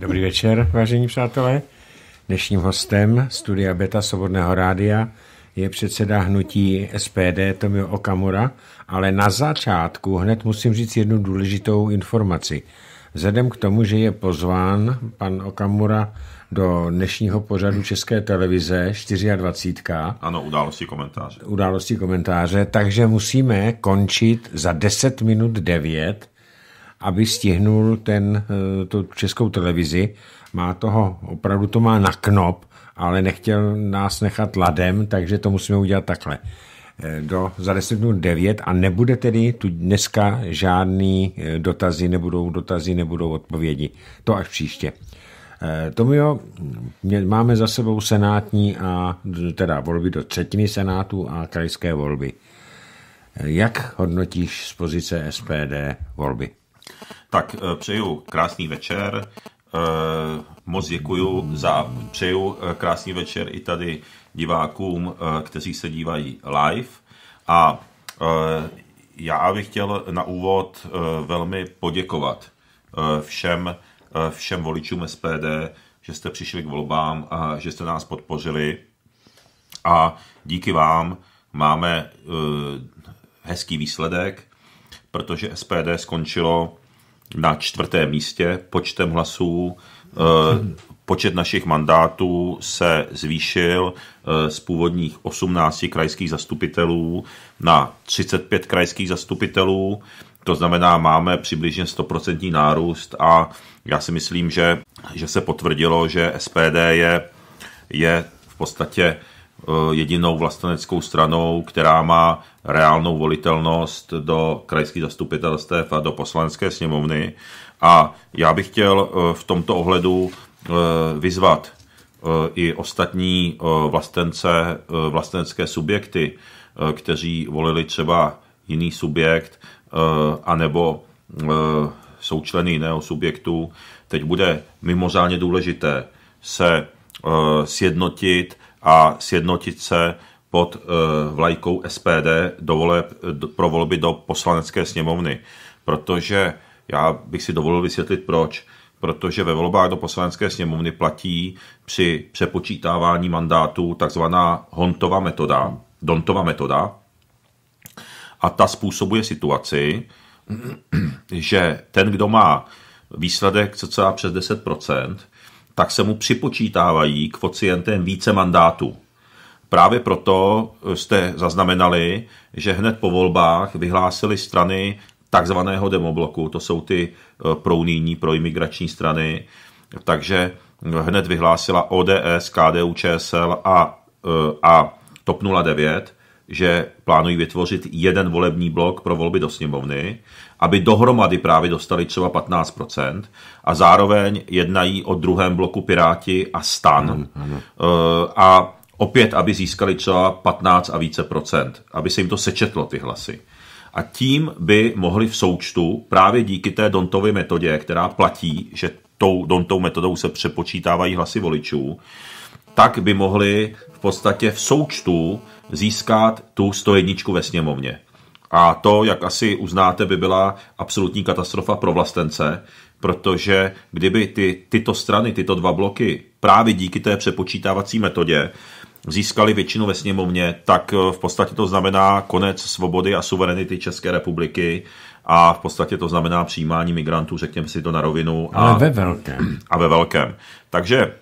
Dobrý večer, vážení přátelé. Dnešním hostem studia Beta Svobodného rádia je předseda hnutí SPD Tomio Okamura, ale na začátku hned musím říct jednu důležitou informaci. Vzhledem k tomu, že je pozván pan Okamura do dnešního pořadu České televize 24. Ano, události komentáře. Události komentáře, takže musíme končit za 10 minut 9, aby stihnul ten, eh, tu českou televizi. Má toho, opravdu to má na knop, ale nechtěl nás nechat ladem, takže to musíme udělat takhle. Eh, do, za 10 minut 9 a nebude tedy tu dneska žádný eh, dotazy, nebudou dotazy, nebudou odpovědi. To až příště. Tomio, máme za sebou senátní a teda volby do třetiny senátu a krajské volby. Jak hodnotíš z pozice SPD volby? Tak eh, přeju krásný večer, eh, moc děkuju za, přeju eh, krásný večer i tady divákům, kteří se dívají live a já bych chtěl na úvod velmi poděkovat všem, všem voličům SPD, že jste přišli k volbám a že jste nás podpořili a díky vám máme hezký výsledek, protože SPD skončilo na čtvrtém místě počtem hlasů. Eh, počet našich mandátů se zvýšil eh, z původních 18 krajských zastupitelů na 35 krajských zastupitelů. To znamená, máme přibližně 100% nárůst a já si myslím, že, že se potvrdilo, že SPD je, je v podstatě Eh, jedinou vlasteneckou stranou, která má reálnou volitelnost do krajských zastupitelstv a do poslanecké sněmovny. A já bych chtěl eh, v tomto ohledu eh, vyzvat i ostatní vlastence, vlastenecké subjekty, kteří volili třeba jiný subjekt, anebo jsou členy jiného subjektu, teď bude mimořádně důležité se sjednotit a sjednotit se pod eh, vlajkou SPD do voleb, do, pro volby do poslanecké sněmovny. Protože já bych si dovolil vysvětlit proč. Protože ve volbách do poslanecké sněmovny platí při přepočítávání mandátů takzvaná Hontova metoda, Dontova metoda. A ta způsobuje situaci, že ten, kdo má výsledek cca přes 10%, tak se mu připočítávají kvocientem více mandátů. Právě proto jste zaznamenali, že hned po volbách vyhlásili strany takzvaného demobloku, to jsou ty eh, prounijní, proimigrační strany, takže eh, hned vyhlásila ODS, KDU, ČSL a, eh, a TOP 09, že plánují vytvořit jeden volební blok pro volby do sněmovny aby dohromady právě dostali třeba 15% a zároveň jednají o druhém bloku Piráti a stan. Ano, ano. Eh, a opět, aby získali třeba 15 a více procent, aby se jim to sečetlo ty hlasy. A tím by mohli v součtu právě díky té Dontovy metodě, která platí, že tou Dontou metodou se přepočítávají hlasy voličů, tak by mohli v podstatě v součtu získat tu 101 ve sněmovně. A to, jak asi uznáte, by byla absolutní katastrofa pro vlastence, protože kdyby ty, tyto strany, tyto dva bloky právě díky té přepočítávací metodě získali většinu ve sněmovně, tak eh, v podstatě to znamená konec svobody a suverenity České republiky a v podstatě to znamená přijímání migrantů, řekněme si to na rovinu. A, Ale ve velkém. A ve velkém. Takže,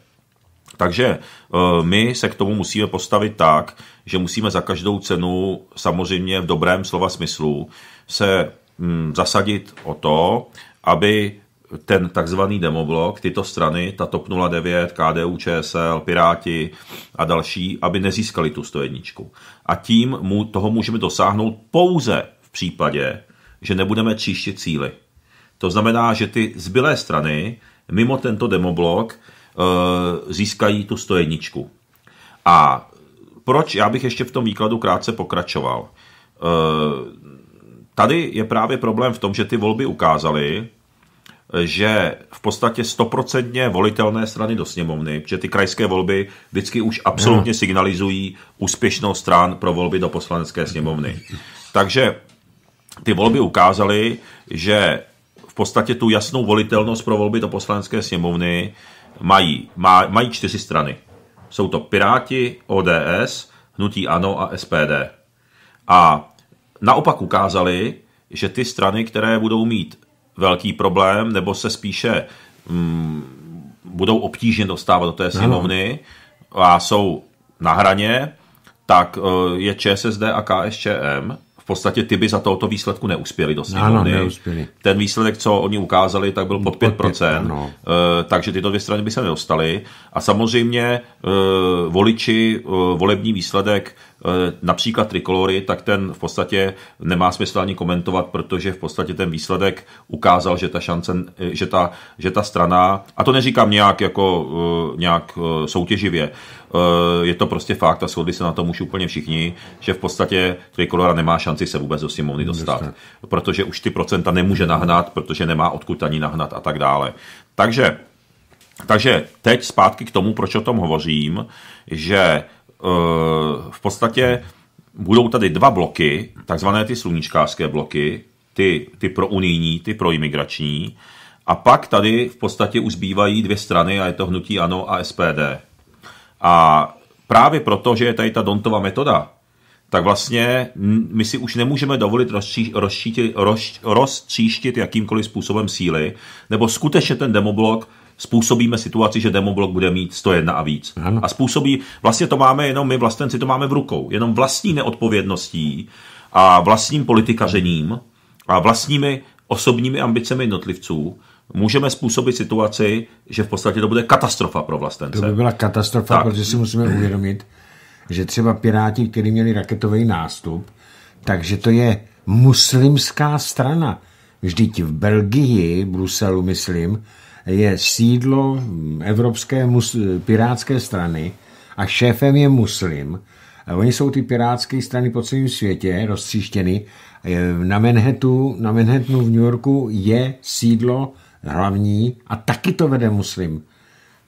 takže eh, my se k tomu musíme postavit tak, že musíme za každou cenu, samozřejmě v dobrém slova smyslu, se mm, zasadit o to, aby ten takzvaný demoblok, tyto strany, ta TOP 09, KDU, ČSL, Piráti a další, aby nezískali tu 101. A tím mu, toho můžeme dosáhnout pouze v případě, že nebudeme tříštit cíly. To znamená, že ty zbylé strany mimo tento demoblok eh, získají tu 101. A proč, já bych ještě v tom výkladu krátce pokračoval. Eh, tady je právě problém v tom, že ty volby ukázaly, že v podstatě stoprocentně volitelné strany do sněmovny, že ty krajské volby vždycky už absolutně signalizují úspěšnou stran pro volby do poslanecké sněmovny. Takže ty volby ukázaly, že v podstatě tu jasnou volitelnost pro volby do poslanecké sněmovny mají, má, mají čtyři strany. Jsou to Piráti, ODS, Hnutí Ano a SPD. A naopak ukázali, že ty strany, které budou mít velký problém, nebo se spíše mm, budou obtížně dostávat do té sněmovny a jsou na hraně, tak eh, je ČSSD a KSČM podstatě ty by za tohoto výsledku neuspěli do sněmovny. Ano, neuspěli. Ten výsledek, co oni ukázali, tak byl pod 5%, pod 5% uh, eh, takže tyto dvě strany by se nedostaly. A samozřejmě eh, voliči eh, volební výsledek Eh, například trikolory, tak ten v podstatě nemá smysl ani komentovat, protože v podstatě ten výsledek ukázal, že ta šance, eh, že ta, že ta strana, a to neříkám nějak jako eh, nějak soutěživě, je to prostě fakt a shodli se na tom už úplně všichni, že v podstatě Trikolora nemá šanci se vůbec do sněmovny dostat, protože už ty procenta nemůže nahnat, protože nemá odkud ani nahnat a tak dále. Takže takže teď zpátky k tomu, proč o tom hovořím, že Eh, v podstatě budou tady dva bloky, takzvané ty sluníčkářské bloky, ty, ty pro unijní, ty pro imigrační, a pak tady v podstatě už zbývají dvě strany a je to hnutí ANO a SPD. A právě proto, že je tady ta Dontova metoda, tak vlastně my si už nemůžeme dovolit rozstříštit roz, jakýmkoliv způsobem síly, nebo skutečně ten demoblok způsobíme situaci, že demoblok bude mít 101 a víc. Ano. A způsobí, vlastně to máme jenom my vlastenci, to máme v rukou. Jenom vlastní neodpovědností a vlastním politikařením a vlastními osobními ambicemi jednotlivců můžeme způsobit situaci, že v podstatě to bude katastrofa pro vlastence. To by byla katastrofa, tak. protože si musíme uvědomit, že třeba Piráti, kteří měli raketový nástup, takže to je muslimská strana. Vždyť v Belgii, Bruselu myslím, je sídlo Evropské mus- pirátské strany a šéfem je muslim. Oni jsou ty pirátské strany po celém světě rozstříštěny. Na Manhattanu, na Manhattanu v New Yorku je sídlo hlavní a taky to vede muslim.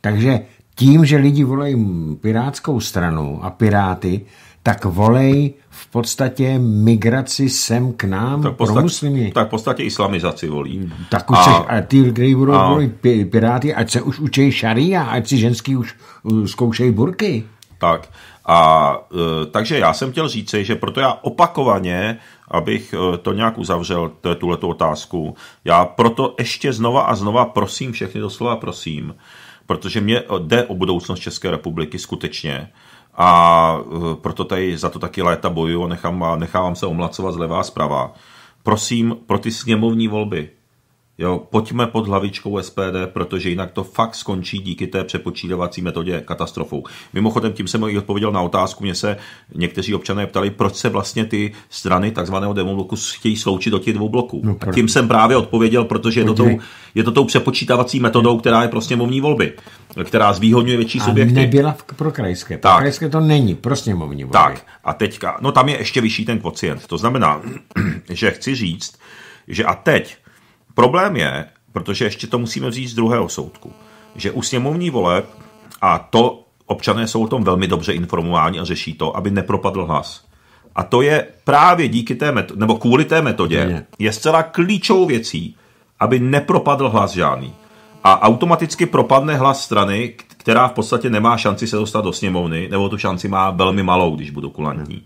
Takže tím, že lidi volají pirátskou stranu a piráty, tak volej v podstatě migraci sem k nám tak pro muslimy. Tak v podstatě islamizaci volí. Tak už a, se, a ty, kteří budou a, volit piráty, ať se už učejí šaria, ať si ženský už uh, zkoušejí burky. Tak. A uh, takže já jsem chtěl říci, že proto já opakovaně, abych uh, to nějak uzavřel, tuhletu otázku, já proto ještě znova a znova prosím všechny doslova prosím, protože mě jde o budoucnost České republiky skutečně a eh, proto tady za to taky léta bojuju a nechám, nechávám se omlacovat zleva a zprava. Prosím, pro ty sněmovní volby, jo, pojďme pod hlavičkou SPD, protože jinak to fakt skončí díky té přepočítávací metodě katastrofou. Mimochodem, tím jsem i odpověděl na otázku, mě se někteří občané ptali, proč se vlastně ty strany takzvaného demobloku chtějí sloučit do těch dvou bloků. No, tím jsem právě odpověděl, protože je to, tou, je to tou přepočítavací metodou, která je pro sněmovní volby která zvýhodňuje větší a subjekty. nebyla v, pro krajské. Pro tak. krajské to není, pro sněmovní volby. Tak a teďka, no tam je ještě vyšší ten kvocient. To znamená, že chci říct, že a teď problém je, protože ještě to musíme říct z druhého soudku, že u sněmovní voleb, a to občané jsou o tom velmi dobře informováni a řeší to, aby nepropadl hlas. A to je právě díky té metodě, nebo kvůli té metodě, je, je zcela klíčovou věcí, aby nepropadl hlas žádný a automaticky propadne hlas strany, která v podstatě nemá šanci se dostat do sněmovny, nebo tu šanci má velmi malou, když budu kulantní.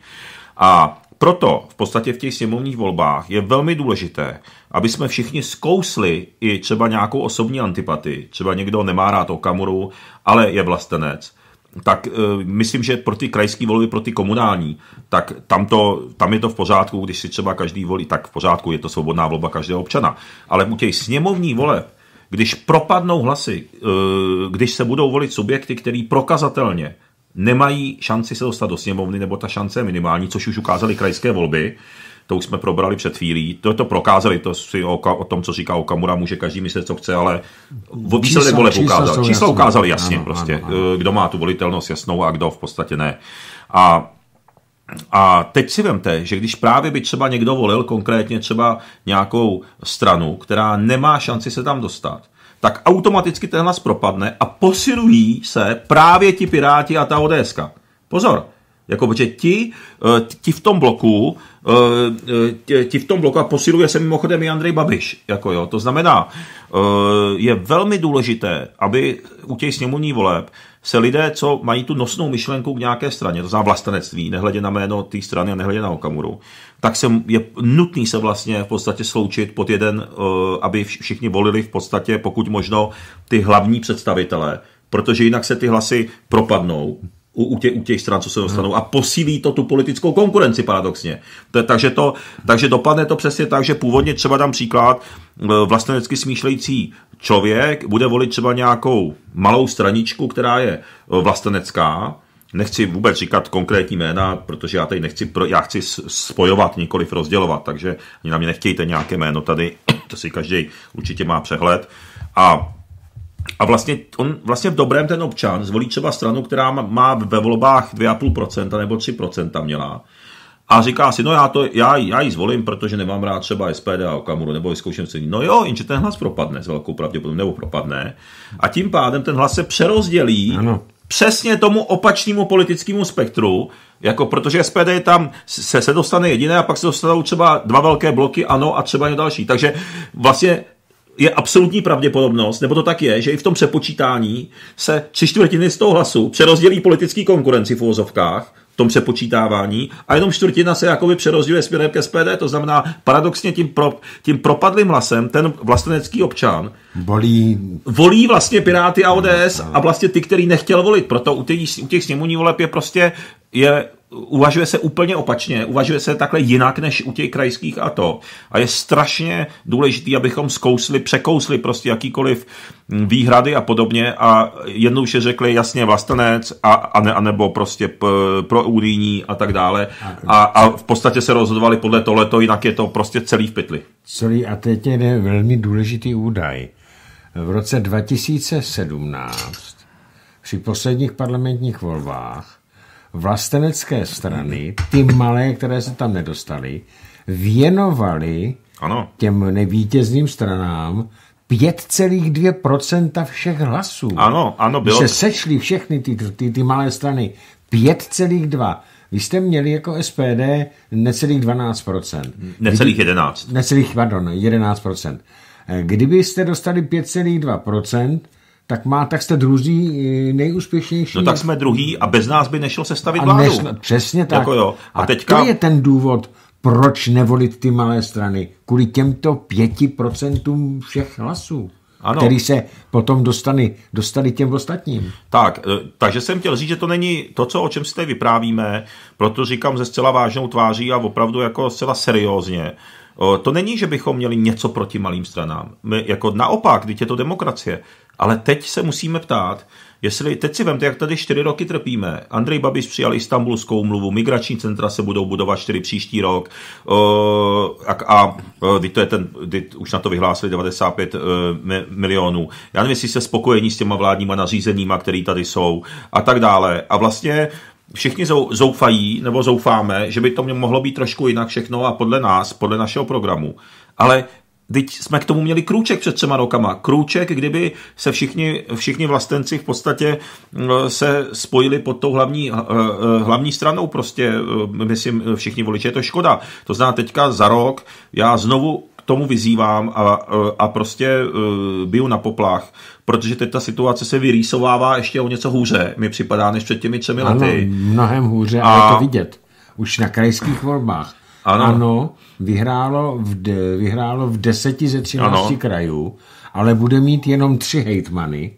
A proto v podstatě v těch sněmovních volbách je velmi důležité, aby jsme všichni zkousli i třeba nějakou osobní antipatii. Třeba někdo nemá rád Okamuru, ale je vlastenec tak e, myslím, že pro ty krajské volby, pro ty komunální, tak tam, to, tam je to v pořádku, když si třeba každý volí, tak v pořádku, je to svobodná volba každého občana. Ale u těch sněmovní voleb když propadnou hlasy, eh, když se budou volit subjekty, který prokazatelně nemají šanci se dostat do sněmovny, nebo ta šance je minimální, což už ukázali krajské volby, to už jsme probrali před chvílí, to to prokázali, to si o, o tom, co říká Okamura, může každý myslet, co chce, ale výsledek voleb ukázal. Čísla ukázali jasně, ano, prostě, ano, ano. Eh, kdo má tu volitelnost jasnou a kdo v podstatě ne. A a teď si vemte, že když právě by třeba někdo volil konkrétně třeba nějakou stranu, která nemá šanci se tam dostat, tak automaticky ten hlas propadne a posilují se právě ti Piráti a ta ODS. Pozor, jako, protože ti, eh, ti v tom bloku, eh, eh, ti, v tom bloku, a posiluje se mimochodem i Andrej Babiš, jako jo, to znamená, je velmi důležité, aby u těch sněmovních voleb se lidé, co mají tu nosnou myšlenku k nějaké straně, to znamená vlastenectví, nehledě na jméno té strany a nehledě na Okamuru, tak se, je nutný se vlastně v podstatě sloučit pod jeden, eh, aby všichni volili v podstatě pokud možno ty hlavní představitelé, protože jinak se ty hlasy propadnou u, u, tě, u těch stran, co se dostanou. Hmm. A posílí to tu politickou konkurenci paradoxně. T- takže, to, takže dopadne to přesně tak, že původně třeba dám příklad, eh, vlastenecky smýšlející člověk bude volit třeba nějakou malou straničku, která je eh, vlastenecká, nechci vůbec říkat konkrétní jména, protože já tady nechci, pro, já chci spojovat, nikoliv rozdělovat, takže na mě nechtějte nějaké jméno tady, to si každý určitě má přehled. A a vlastně, on, vlastně v dobrém ten občan zvolí třeba stranu, která má ve volbách 2,5% nebo 3% měla. A říká si, no já, to, já, já ji zvolím, protože nemám rád třeba SPD a Okamuru, nebo vyzkouším se No jo, jenže ten hlas propadne s velkou pravděpodobností, nebo propadne. A tím pádem ten hlas se přerozdělí ano. přesně tomu opačnému politickému spektru, jako protože SPD je tam, se, se dostane jediné a pak se dostanou třeba dva velké bloky, ano, a třeba i další. Takže vlastně je absolutní pravděpodobnost, nebo to tak je, že i v tom přepočítání se tři čtvrtiny z toho hlasu přerozdělí politický konkurenci v úvozovkách, v tom přepočítávání, a jenom čtvrtina se jakoby přerozděluje směrem k SPD, to znamená paradoxně tím, pro, tím propadlým hlasem ten vlastenecký občan volí, volí vlastně Piráty a ODS a vlastně ty, který nechtěl volit, proto u těch, u těch sněmovní voleb je prostě je uvažuje se úplně opačně, uvažuje se takhle jinak než u těch krajských a to. A je strašně důležitý, abychom zkousli, překousli prostě jakýkoliv mm, výhrady a podobně a jednou je řekli jasně vlastenec a, a, ne, a nebo prostě p, pro unijní a tak dále. A, a v podstatě se rozhodovali podle tohleto, jinak je to prostě celý v pytli. Celý a teď je velmi důležitý údaj. V roce 2017 při posledních parlamentních volbách vlastenecké strany, ty malé, které se tam nedostaly, věnovaly ano. těm nevítězným stranám 5,2% všech hlasů. Ano, ano, bylo. se sešly všechny ty, ty, ty malé strany, 5,2%. Vy jste měli jako SPD necelých 12%. Necelých 11. Necelých, pardon, 11%. Eh, kdybyste dostali 5,2%, tak má, tak jste druzí eh, nejúspěšnější. No tak jsme druhý a bez nás by nešlo sestavit a vládu. Nešlo, přesně tak. Jako jo. A, a teďka... to je ten důvod, proč nevolit ty malé strany. Kvůli těmto pěti procentům všech hlasů. Ano. který se potom dostali, dostali těm ostatním. Tak, eh, takže jsem chtěl říct, že to není to, co, o čem si tady vyprávíme, proto říkám ze zcela vážnou tváří a opravdu jako zcela seriózně, to není, že bychom měli něco proti malým stranám. My, jako naopak, když je to demokracie. Ale teď se musíme ptát, jestli teď si vemte, jak tady čtyři roky trpíme. Andrej Babiš přijal istambulskou umluvu, migrační centra se budou budovat čtyři příští rok a, a teď to je ten, už na to vyhlásili 95 e, milionů. Já nevím, jestli jste spokojení s těma vládníma nařízeníma, které tady jsou a tak dále. A vlastně uh, všichni zoufají nebo zoufáme, že by to mohlo být trošku jinak všechno a podle nás, podle našeho programu. Ale Teď jsme k tomu měli krůček před třema rokama. Krůček, kdyby se všichni, všichni vlastenci v podstatě eh, se spojili pod tou hlavní, eh, eh, hlavní stranou, prostě myslím všichni voliči. Je to škoda. To zná teďka za rok. Já znovu tomu vyzývám a, e, a prostě uh, biju na poplach, protože teď ta situace se vyrýsovává ještě o něco hůře, mi připadá, než před těmi třemi lety. Ano, mnohem hůře a, ale to vidět. Už na krajských volbách. Ano, ano vyhrálo, v de, vyhrálo v deseti ze třinácti krajů, ale bude mít jenom tři hejtmany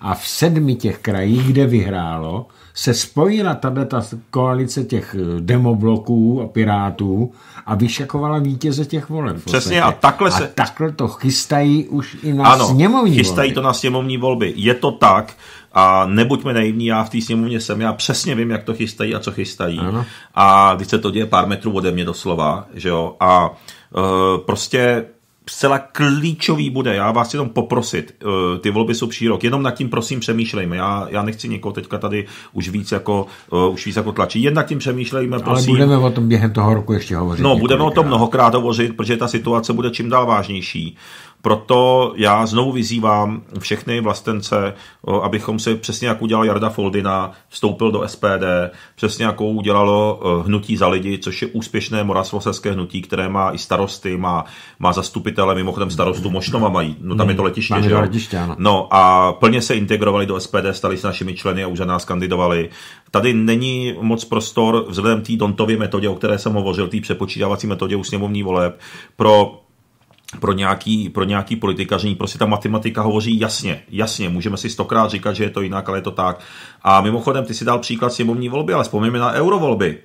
a v sedmi těch krajích, kde vyhrálo, se spojila tato koalice těch eh, demobloků a pirátů a vyšakovala vítěze těch voleb. Přesně a takhle se... A takhle to chystají už i na ano, sněmovní chystají volby. to na sněmovní volby. Je to tak a nebuďme naivní, já v té sněmovně jsem, já přesně vím, jak to chystají a co chystají. Ano. A když se to děje pár metrů ode mě doslova, že jo, a e, prostě zcela klíčový bude. Já vás jenom poprosit, eh, ty volby jsou přírok, jenom nad tím prosím přemýšlejme. Já, já nechci někoho teďka tady už víc jako, eh, už víc jako tlačit Jen nad tím přemýšlejme, prosím. Ale budeme o tom během toho roku ještě hovořit. No, budeme o tom mnohokrát hovořit, protože ta situace bude čím dál vážnější. Proto já znovu vyzývám všechny vlastence, eh, abychom si přesně jak udělal Jarda Foldina, vstoupil do SPD, přesně jako udělalo eh, Hnutí za lidi, což je úspěšné moravskoslezské hnutí, které má i starosty, má, má zastupitele, mimochodem starostu Mošnova mají, no tam je to hmm. letiště, že Letiště, ano. No a plně se integrovali do SPD, stali se našimi členy a už za nás kandidovali. Tady není moc prostor vzhledem té Dontově metodě, o které jsem hovořil, té přepočítávací metodě u sněmovní voleb, pro pro nějaký, pro nějaký politikaření. Prostě ta matematika hovoří jasně, jasně, můžeme si stokrát říkat, že je to jinak, ale je to tak. A mimochodem, ty si dal příklad sněmovní volby, ale vzpomněme na eurovolby.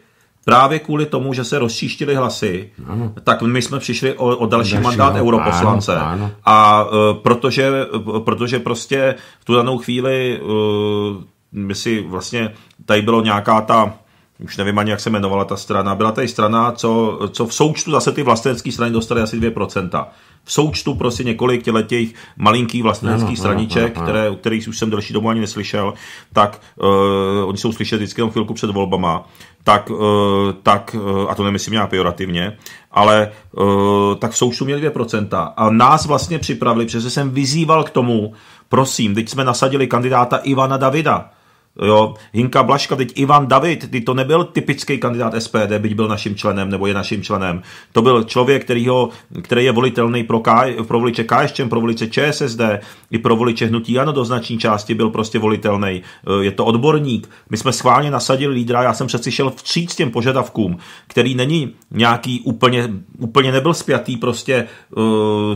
Právě kvůli tomu, že se rozčíštili hlasy, ano. tak my jsme přišli o, o další Dalšího, mandát europoslance. Ano, ano. A uh, protože, protože prostě v tu danou chvíli uh, my si vlastně, tady bylo nějaká ta už nevím ani, jak se jmenovala ta strana, byla tady strana, co, co v součtu zase ty vlastenecké strany dostaly asi 2%. V součtu prostě několik těch malinkých vlasteneckých straniček, které, o kterých už jsem delší dobu ani neslyšel, tak uh, oni jsou slyšet vždycky jenom chvilku před volbama, tak, uh, tak uh, a to nemyslím nějak pejorativně, ale uh, tak v součtu měli 2%. A nás vlastně připravili, protože jsem vyzýval k tomu, prosím, teď jsme nasadili kandidáta Ivana Davida, Jo, Hinka Blaška, teď Ivan David, ty to nebyl typický kandidát SPD, byť byl naším členem nebo je naším členem. To byl člověk, kterýho, který je volitelný pro, K, pro voliče KSČM, pro voliče ČSSD, i pro voliče Hnutí Ano do znační části byl prostě volitelný. Eh, je to odborník. My jsme schválně nasadili lídra, já jsem přeci šel vstříc těm požadavkům, který není nějaký úplně, úplně nebyl spjatý prostě eh,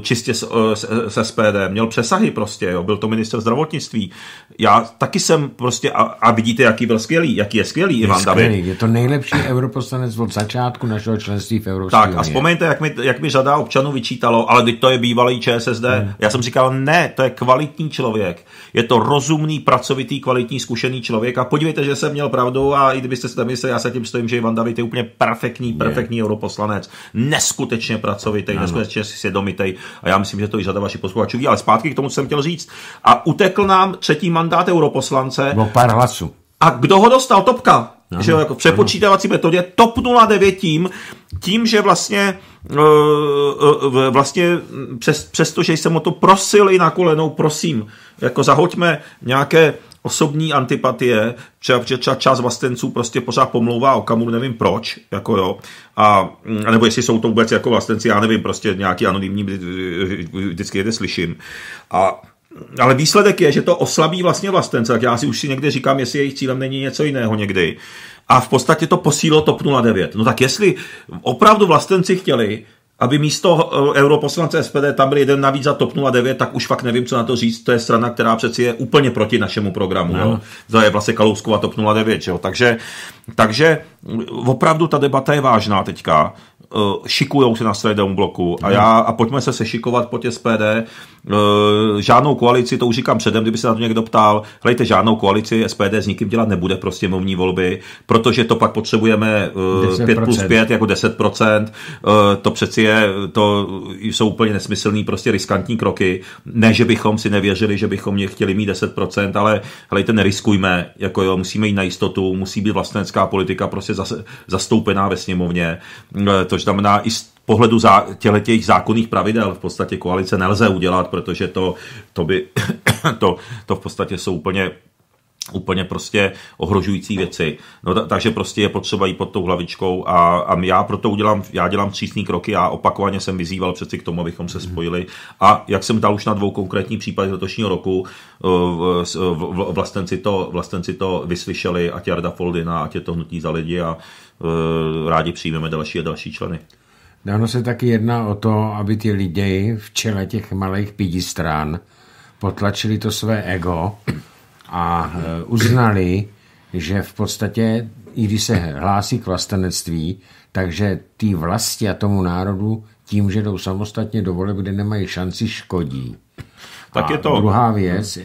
čistě eh, s, s, s SPD. Měl přesahy prostě, jo. byl to minister zdravotnictví. Já taky jsem prostě a a vidíte, jaký byl skvělý, jaký je skvělý je Ivan skvělý. David. Je to nejlepší europoslanec od začátku našeho členství v Evropské Tak a vzpomeňte, jak mi, jak mi řada občanů vyčítalo, ale teď to je bývalý ČSSD. Hmm. Já jsem říkal, ne, to je kvalitní člověk. Je to rozumný, pracovitý, kvalitní, zkušený člověk. A podívejte, že jsem měl pravdu a i kdybyste si tam mysleli, já se tím stojím, že Ivan David je úplně perfektní, perfektní je. europoslanec. Neskutečně pracovitý, ano. neskutečně svědomitý. A já myslím, že to i řada vašich posluchačů ví, ale zpátky k tomu, co jsem chtěl říct. A utekl nám třetí mandát europoslance. pár hlasů. A kdo ho dostal? Topka. Ano, že jako přepočítávací ano. metodě TOP 09 tím, tím, že vlastně eh, eh, vlastně přes, přesto, že jsem o to prosil i na kolenou, prosím, jako zahoďme nějaké osobní antipatie, že čas vlastenců prostě pořád pomlouvá o kamu nevím proč, jako jo, a, nebo jestli jsou to vůbec jako vlastenci, já nevím, prostě nějaký anonymní, vždycky jde slyším. A ale výsledek je, že to oslabí vlastně vlastence, tak já si už si někde říkám, jestli jejich cílem není něco jiného někdy. A v podstatě to posílo TOP 09. No tak jestli opravdu vlastenci chtěli, aby místo eh, europoslance SPD tam byl jeden navíc za TOP 09, tak už fakt nevím, co na to říct. To je strana, která přeci je úplně proti našemu programu. No. To je vlastně Kalouskova TOP 09. Jo? Takže, takže opravdu ta debata je vážná teďka uh, šikujou se na středovém bloku a, já, a pojďme se sešikovat pod SPD. Uh, eh, žádnou koalici, to už říkám předem, kdyby se na to někdo ptal, hlejte, žádnou koalici SPD s nikým dělat nebude prostě mluvní volby, protože to pak potřebujeme uh, eh, 5 plus 5 jako 10%, uh, to přeci je, to jsou úplně nesmyslný, prostě riskantní kroky. Ne, že bychom si nevěřili, že bychom mě chtěli mít 10%, ale hlejte, neriskujme, jako jo, musíme jít na jistotu, musí být vlastnická politika prostě zase zastoupená ve sněmovně, to, což znamená i z pohledu zá, těle těch zákonných pravidel v podstatě koalice nelze udělat, protože to, to by, to, to v podstatě jsou úplně úplně prostě ohrožující věci. No, ta, takže prostě je potřeba jít pod tou hlavičkou a, a já proto udělám, já dělám přísný kroky, já opakovaně jsem vyzýval přeci k tomu, abychom se mhm. spojili a jak jsem dal už na dvou konkrétní případy letošního roku, eh, vlastenci, to, vlastenci to vyslyšeli, ať Jarda Foldina, ať je to hnutí za lidi a Eh, rádi přijmeme další a další členy. Dávno se taky jedná o to, aby ti lidé v čele těch malých stran potlačili to své ego a eh, uznali, že v podstatě, i když se hlásí k vlastenectví, takže ty vlasti a tomu národu tím, že jdou samostatně do voleb, kde nemají šanci, škodí. Tak a je to. druhá věc, eh,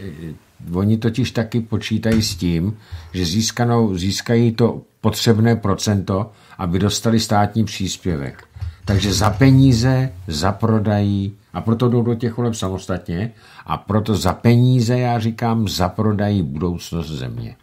oni totiž taky počítají s tím, že získanou, získají to potřebné procento, aby dostali státní příspěvek. Takže za peníze zaprodají, a proto jdou do těch voleb samostatně, a proto za peníze, já říkám, zaprodají budoucnost země.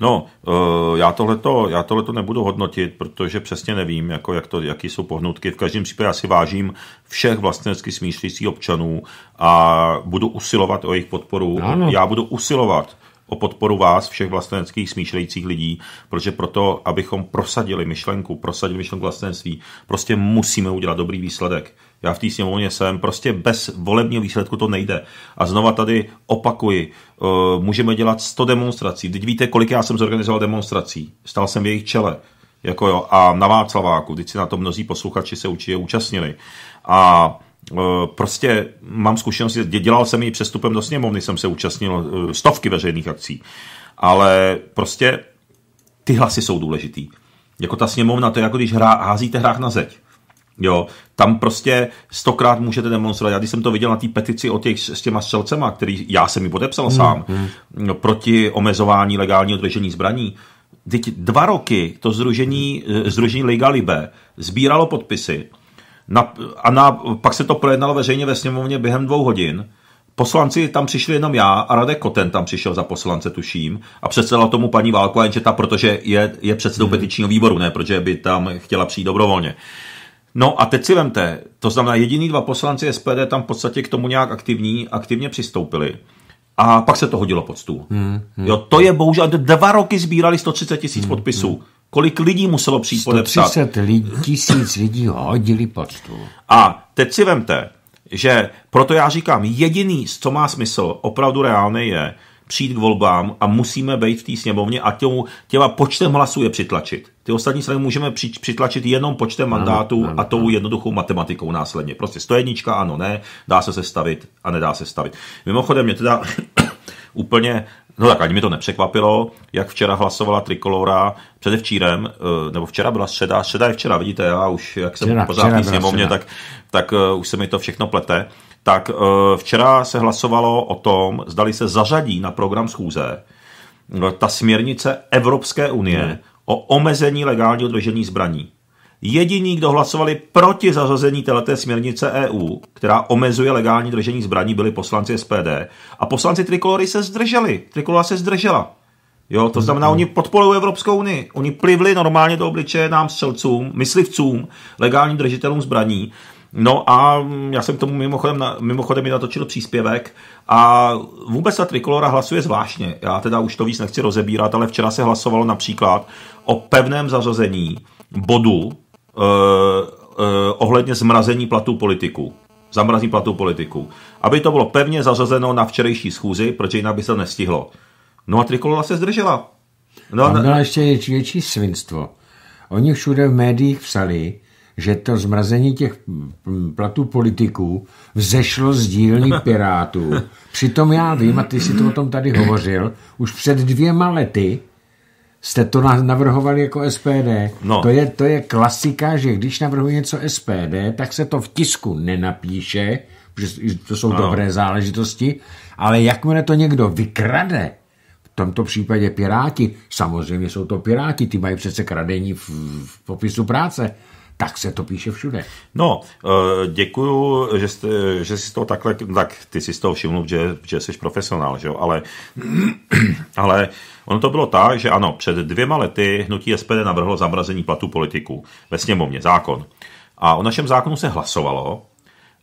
No, eh, já tohleto, já tohleto nebudu hodnotit, protože přesně nevím, jako jak to, jaký jsou pohnutky. V každém případě já si vážím všech vlastensky smýšlících občanů a budu usilovat o jejich podporu. Ano. Já budu usilovat o podporu vás, všech vlasteneckých smýšlejících lidí, protože proto, abychom prosadili myšlenku, prosadili myšlenku vlastenství, prostě musíme udělat dobrý výsledek. Já v té sněmovně jsem, prostě bez volebního výsledku to nejde. A znova tady opakuji, eh, můžeme dělat 100 demonstrací. Teď víte, kolik já jsem zorganizoval demonstrací. Stál jsem v jejich čele. Jako jo, a na Václaváku, teď si na to mnozí posluchači se určitě účastnili. A Eh, prostě mám zkušenosti, dělal jsem ji přestupem do sněmovny, jsem se účastnil eh, stovky veřejných akcí, ale prostě ty hlasy jsou důležitý. Jako ta sněmovna, to je jako když hrá, házíte hrách na zeď. Jo, tam prostě stokrát můžete demonstrovat. Já když jsem to viděl na té petici o těch s těma střelcema, který já jsem mi podepsal hmm, sám, hmm. No, proti omezování legálního držení zbraní, Teď dva roky to združení, združení eh, Liga Libe sbíralo podpisy na, a na, pak se to projednalo veřejně ve sněmovně během dvou hodin. Poslanci tam přišli jenom já a Radek Koten tam přišel za poslance, tuším, a předsedala tomu paní Válko, jenže ta, protože je, je předsedou mhm. petičního výboru, ne, protože by tam chtěla přijít dobrovolně. No a teď si vemte, to znamená, jediný dva poslanci SPD tam v podstatě k tomu nějak aktivní, aktivně přistoupili. A pak se to hodilo pod stůl. Hmm, hmm. Jo, to je bohužel, dva roky sbírali 130 tisíc hmm, podpisů. Hmm kolik lidí muselo přijít 130 podepsat. Lidí, tisíc lidí hodili pod stůl. A teď si vemte, že proto já říkám, jediný, co má smysl, opravdu reálný je přijít k volbám a musíme být v té sněmovně a těmu, těma počtem hlasů je přitlačit. Ty ostatní strany můžeme při, přitlačit jenom počtem mandátů a tou jednoduchou matematikou následně. Prostě 101, ano, ne, dá se sestavit a nedá se stavit. Mimochodem, mě teda úplně No tak ani mi to nepřekvapilo, jak včera hlasovala Trikolora, předevčírem, eh, nebo včera byla středa, středa je včera, vidíte, já už, jak jsem včera, pořád sněmovně, tak, tak eh, už se mi to všechno plete. Tak eh, včera se hlasovalo o tom, zdali se zařadí na program schůze ta směrnice Evropské unie hmm. o omezení legálního držení zbraní. Jediní, kdo hlasovali proti zařazení této směrnice EU, která omezuje legální držení zbraní, byli poslanci SPD. A poslanci Trikolory se zdrželi. Trikolora se zdržela. Jo, to znamená, mhm. oni podporují Evropskou unii. Oni plivli normálně do obličeje nám střelcům, myslivcům, legálním držitelům zbraní. No a já jsem tomu mimochodem, na, mimochodem i natočil příspěvek a vůbec ta trikolora hlasuje zvláštně. Já teda už to víc nechci rozebírat, ale včera se hlasovalo například o pevném zařazení bodu Eh, eh, ohledně zmrazení platů politiků. Zamrazí platů politiků. Aby to bylo pevně zařazeno na včerejší schůzi, protože jinak by se nestihlo. No a Trikolona se zdržela. No, Tam bylo ještě větší svinstvo. Oni všude v médiích psali, že to zmrazení těch mm, platů politiků vzešlo z dílny Pirátů. Přitom já vím, a ty si to o tom tady hovořil, už před dvěma lety jste to navrhovali jako SPD. No. To, je, to je klasika, že když navrhuje něco SPD, tak se to v tisku nenapíše, protože to jsou ano. dobré záležitosti, ale jakmile to někdo vykrade, v tomto případě Piráti, samozřejmě jsou to Piráti, ty mají přece kradení v, v popisu práce, tak se to píše všude. No, eh, děkuju, že, jste, že jsi to takhle, tak ty jsi z toho všiml, že, že jsi profesionál, že jo, ale, ale ono to bylo tak, že ano, před dvěma lety hnutí SPD navrhlo zamrazení platů politiků ve sněmovně, zákon. A o našem zákonu se hlasovalo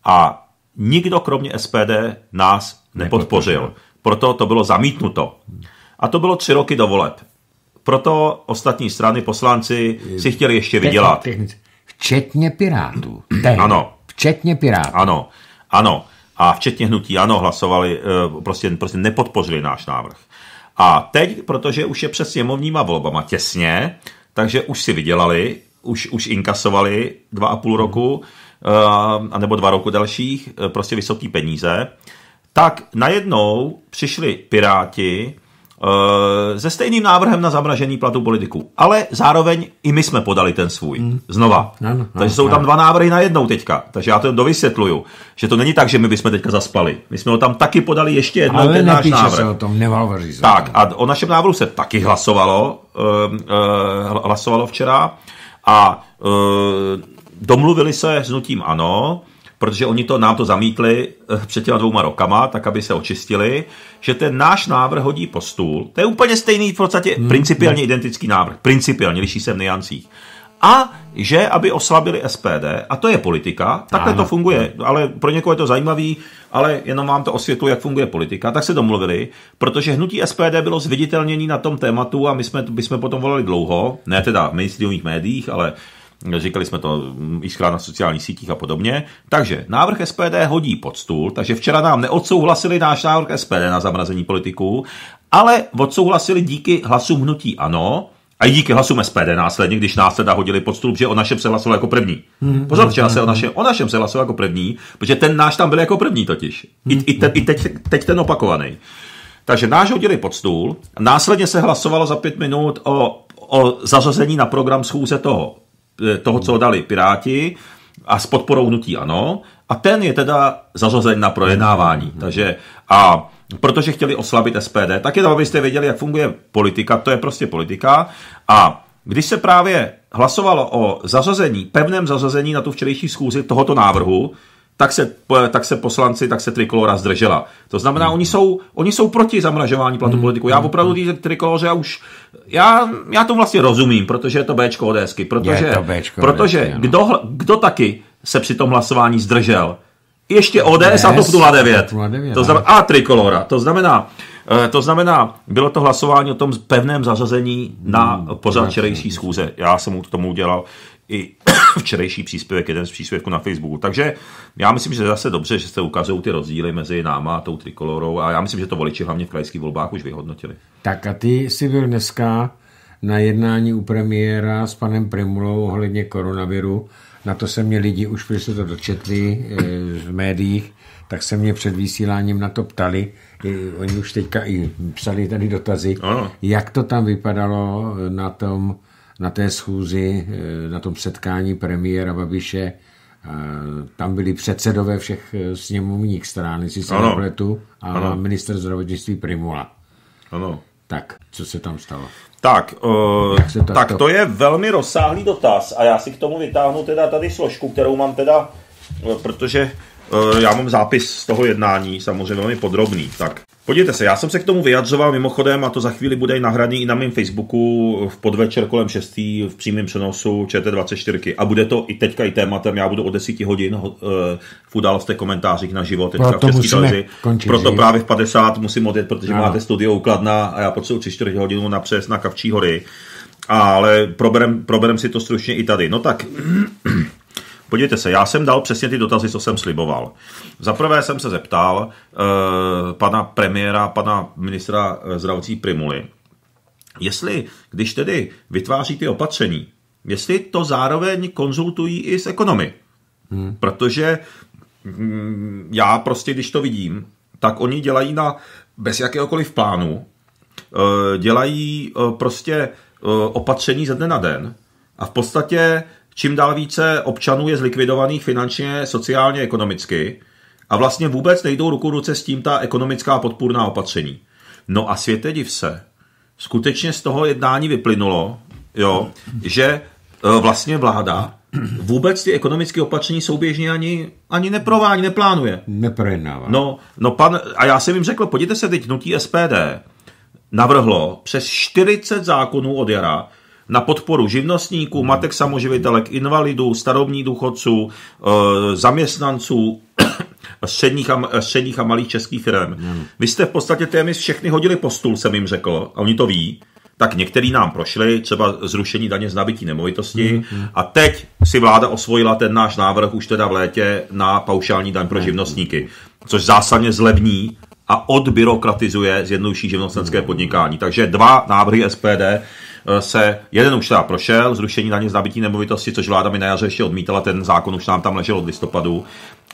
a nikdo kromě SPD nás nepodpořil. Proto to bylo zamítnuto. A to bylo tři roky do voleb. Proto ostatní strany, poslanci si chtěli ještě vydělat. Technici. Včetně Pirátů. Tehdy. Ano. Včetně Pirátů. Ano, ano. A včetně hnutí ano hlasovali, eh, prostě, prostě nepodpořili náš návrh. A teď, protože už je přes sněmovníma volbama těsně, takže už si vydělali, už, už inkasovali dva a půl roku, eh, a nebo dva roku dalších, eh, prostě vysoké peníze, tak najednou přišli Piráti Eh, se stejným návrhem na zamražení platu politiků. Ale zároveň i my jsme podali ten svůj. Hmm. Znova. Ano, ano, Takže jsou ano. tam dva návrhy na jednou teďka. Takže já to dovysvětluju, že to není tak, že my bychom teďka zaspali. My jsme ho tam taky podali ještě jednou Ale ten náš návrh. Se o tom, nevalvaří se tak, o tom. a o našem návrhu se taky hlasovalo, uh, uh, hlasovalo včera a uh, domluvili se s nutím ano, protože oni to nám to zamítli eh, před těma dvouma rokama, tak aby se očistili, že ten náš návrh hodí po stůl. To je úplně stejný v podstatě hmm. principiálně identický návrh. Principiálně liší se v niancích. A že aby oslabili SPD, a to je politika, takhle Aha. to funguje, ale pro někoho je to zajímavý, ale jenom vám to osvětlu, jak funguje politika, tak se domluvili, protože hnutí SPD bylo zviditelnění na tom tématu a my jsme, my jsme potom volali dlouho, ne teda v mainstreamových médiích, ale uh, říkali jsme to i na sociálních sítích a podobně. Takže návrh SPD hodí pod stůl, takže včera nám neodsouhlasili náš návrh SPD na zamrazení politiků, ale odsouhlasili díky hlasům hnutí ano, a i díky hlasům SPD následně, když nás teda hodili pod stůl, že o našem se hlasoval jako první. Hmm, Pozor, hmm, včera se hmm, o našem, o našem se hlasoval jako první, protože ten náš tam byl jako první totiž. I, i, te, i teď, teď ten opakovaný. Takže náš hodili pod stůl, následně se hlasovalo za pět minut o, o zařazení na program schůze toho Eh, toho, co dali Piráti a s podporou hnutí ano. A ten je teda zařazen na projednávání. Takže a protože chtěli oslabit SPD, tak je to, abyste věděli, jak funguje politika, to je prostě politika. A když se právě hlasovalo o zařazení, pevném zařazení na tu včerejší schůzi tohoto návrhu, tak se, tak se poslanci, tak se trikolora zdržela. To znamená, mm. oni jsou, oni jsou proti zamražování platu mm. politiků. Já hmm. opravdu ty trikoloře já už, já, já to vlastně rozumím, protože je to Bčko ODSky, protože, je to Bčko protože ODSky, kdo, kdo taky se při tom hlasování zdržel? Ještě ODS a TOP 09. To znamená, a trikolora. To znamená, eh, to znamená, bylo to hlasování o tom pevném zařazení na hmm, pořad včerejší schůze. Já jsem mu k tomu udělal i včerejší příspěvek, jeden z příspěvků na Facebooku. Takže já myslím, že zase dobře, že se ukazují ty rozdíly mezi náma a tou trikolorou a já myslím, že to voliči hlavně v krajských volbách už vyhodnotili. Tak a ty jsi byl dneska na jednání u premiéra s panem Primulou ohledně koronaviru. Na to se mě lidi už, když se to dočetli eh, v médiích, tak se mě před vysíláním na to ptali. Oni už teďka i psali tady dotazy, ano. jak to tam vypadalo na tom na té schůzi, eh, na tom setkání premiéra Babiše, eh, tam byli předsedové všech eh, sněmovních stran, jestli se nepletu, a ano. minister zdravotnictví Primula. Ano. Tak, co se tam stalo? Tak, uh, tak, to, tak to... to je velmi rozsáhlý dotaz a já si k tomu vytáhnu teda tady složku, kterou mám teda, protože uh, já mám zápis z toho jednání, samozřejmě velmi podrobný, tak Podívejte se, já jsem se k tomu vyjadřoval mimochodem a to za chvíli bude i nahraný i na mém Facebooku v podvečer kolem 6. v přímém přenosu ČT24. A bude to i teďka i tématem, já budu o 10 hodin uh, v událostech komentářích na život teďka no, Proto v České Proto živo. právě v 50 musím odjet, protože ano. máte studio ukladná a já potřebuji 4 hodinu na přes na Kavčí hory. Ale proberem, proberem si to stručně i tady. No tak Podívejte se, já jsem dal přesně ty dotazy, co jsem sliboval. Za prvé jsem se zeptal eh, pana premiéra, pana ministra eh, zdravotní Primuly, jestli, když tedy vytváří ty opatření, jestli to zároveň konzultují i s ekonomy. Hmm. Protože mm, já prostě, když to vidím, tak oni dělají na bez jakéhokoliv plánu, eh, dělají eh, prostě opatření ze dne na den a v podstatě Čím dál více občanů je zlikvidovaných finančně, sociálně, ekonomicky a vlastně vůbec nejdou ruku ruce s tím ta ekonomická podpůrná opatření. No a světe div se, skutečně z toho jednání vyplynulo, jo, že e, vlastně vláda vůbec ty ekonomické opatření souběžně ani, ani neprovádí, neplánuje. Neprojednává. No, no pan, a já jsem jim řekl, podívejte se, teď nutí SPD navrhlo přes 40 zákonů od jara, na podporu živnostníků, hmm. matek samoživitelek, invalidů, starobních důchodců, eh, zaměstnanců, středních a, středních a malých českých firm. Hmm. Vy jste v podstatě téměř všechny hodili po stůl, jsem jim řekl, a oni to ví. Tak některý nám prošli, třeba zrušení daně z nabití nemovitosti. Hmm. A teď si vláda osvojila ten náš návrh už teda v létě na paušální daň pro hmm. živnostníky, což zásadně zlevní a odbyrokratizuje zjednoduší živnostenské hmm. podnikání. Takže dva návrhy SPD Eh, se jeden už teda prošel, zrušení daně z nabití nemovitosti, což vláda mi na jaře ještě odmítala, ten zákon už nám tam ležel od listopadu.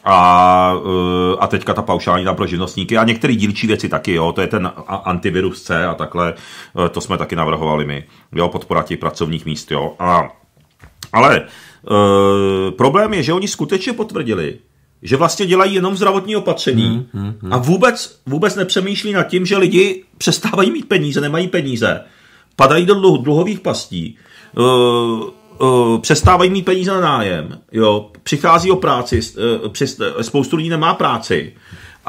A, eh, a teďka ta paušální tam pro živnostníky a některé dílčí věci taky, jo, to je ten antivirus C a takhle, eh, to jsme taky navrhovali my, jo, podpora těch pracovních míst, jo. A, ale e, problém je, že oni skutečně potvrdili, že vlastně dělají jenom zdravotní opatření hmm, hmm, hmm. a vůbec, vůbec nepřemýšlí nad tím, že lidi přestávají mít peníze, nemají peníze padají do dluhových pastí, eh, eh, přestávají mít peníze na nájem, jo, přichází o práci, eh, spoustu lidí nemá práci.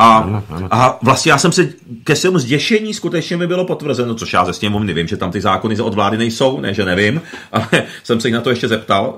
A, a vlastně já jsem se ke svému zděšení skutečně mi bylo potvrzeno, což já ze sněmovny vím, že tam ty zákony od vlády nejsou, ne, že nevím, ale jsem se jich na to ještě zeptal,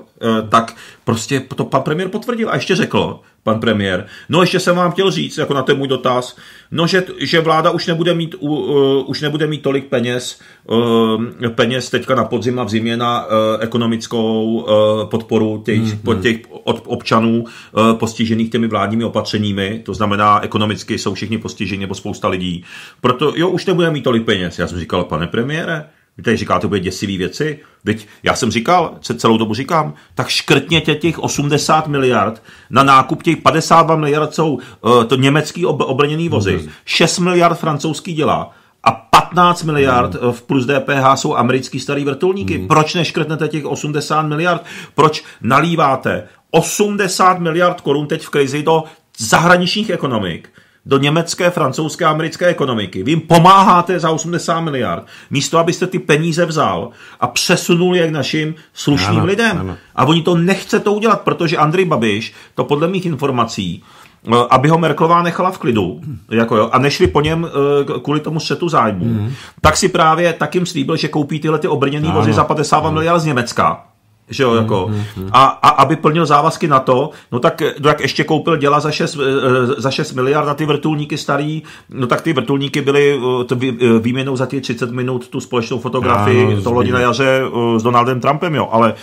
tak prostě to pan premiér potvrdil a ještě řekl, pan premiér. No ještě jsem vám chtěl říct, jako na ten můj dotaz, no že, že vláda už nebude mít, uh, uh, už nebude mít tolik peněz, uh, peněz teďka na podzim a v zimě na uh, ekonomickou uh, podporu těch, mm-hmm. pod těch od občanů uh, postižených těmi vládními opatřeními, to znamená ekonomicky jsou všichni postiženi nebo spousta lidí. Proto jo, už nebude mít tolik peněz. Já jsem říkal, pane premiére, vy tady říkáte úplně děsivý věci. Vyť já jsem říkal, celou dobu říkám, tak škrtněte těch 80 miliard na nákup těch 52 miliard jsou uh, to německý ob- obrněný vozy, mm 6 miliard francouzský dělá a 15 miliard mm. v plus DPH jsou americký starý vrtulníky. Mm. Proč neškrtnete těch 80 miliard? Proč nalíváte 80 miliard korun teď v krizi do zahraničních ekonomik? do německé, francouzské, americké ekonomiky. Vy jim pomáháte za 80 miliard, místo abyste ty peníze vzal a přesunul je k našim slušným ano, lidem. Ano. A oni to nechce to udělat, protože Andrej Babiš, to podle mých informací, eh, aby ho Merklová nechala v klidu jako jo, a nešli po něm eh, kvůli tomu střetu zájmu, mm. tak si právě tak jim slíbil, že koupí tyhle ty obrněné vozy za 50 mhm. miliard z Německa že jo, mm-hmm, jako. Mm-hmm. A, a aby plnil závazky na to, no tak, eh, no tak ještě koupil děla za 6, eh, za 6 miliard a ty vrtulníky starý, no tak ty vrtulníky byly eh, to vý, výměnou za těch 30 minut tu společnou fotografii no, to lodi na jaře s Donaldem Trumpem, jo, ale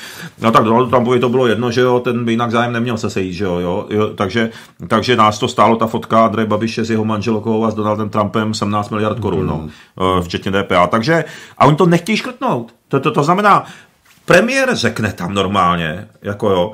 no tak Donaldu Trumpovi to bylo jedno, že jo, ten by jinak zájem neměl se sejít, že jo, jo, jo takže, takže nás to stálo ta fotka Andrej Babiše s jeho manželkou a s Donaldem Trumpem 17 miliard korun, no, mm-hmm. no, včetně DPA, takže a oni to nechtějí škrtnout, to, to, to znamená, Premiér řekne tam normálně, jako jo,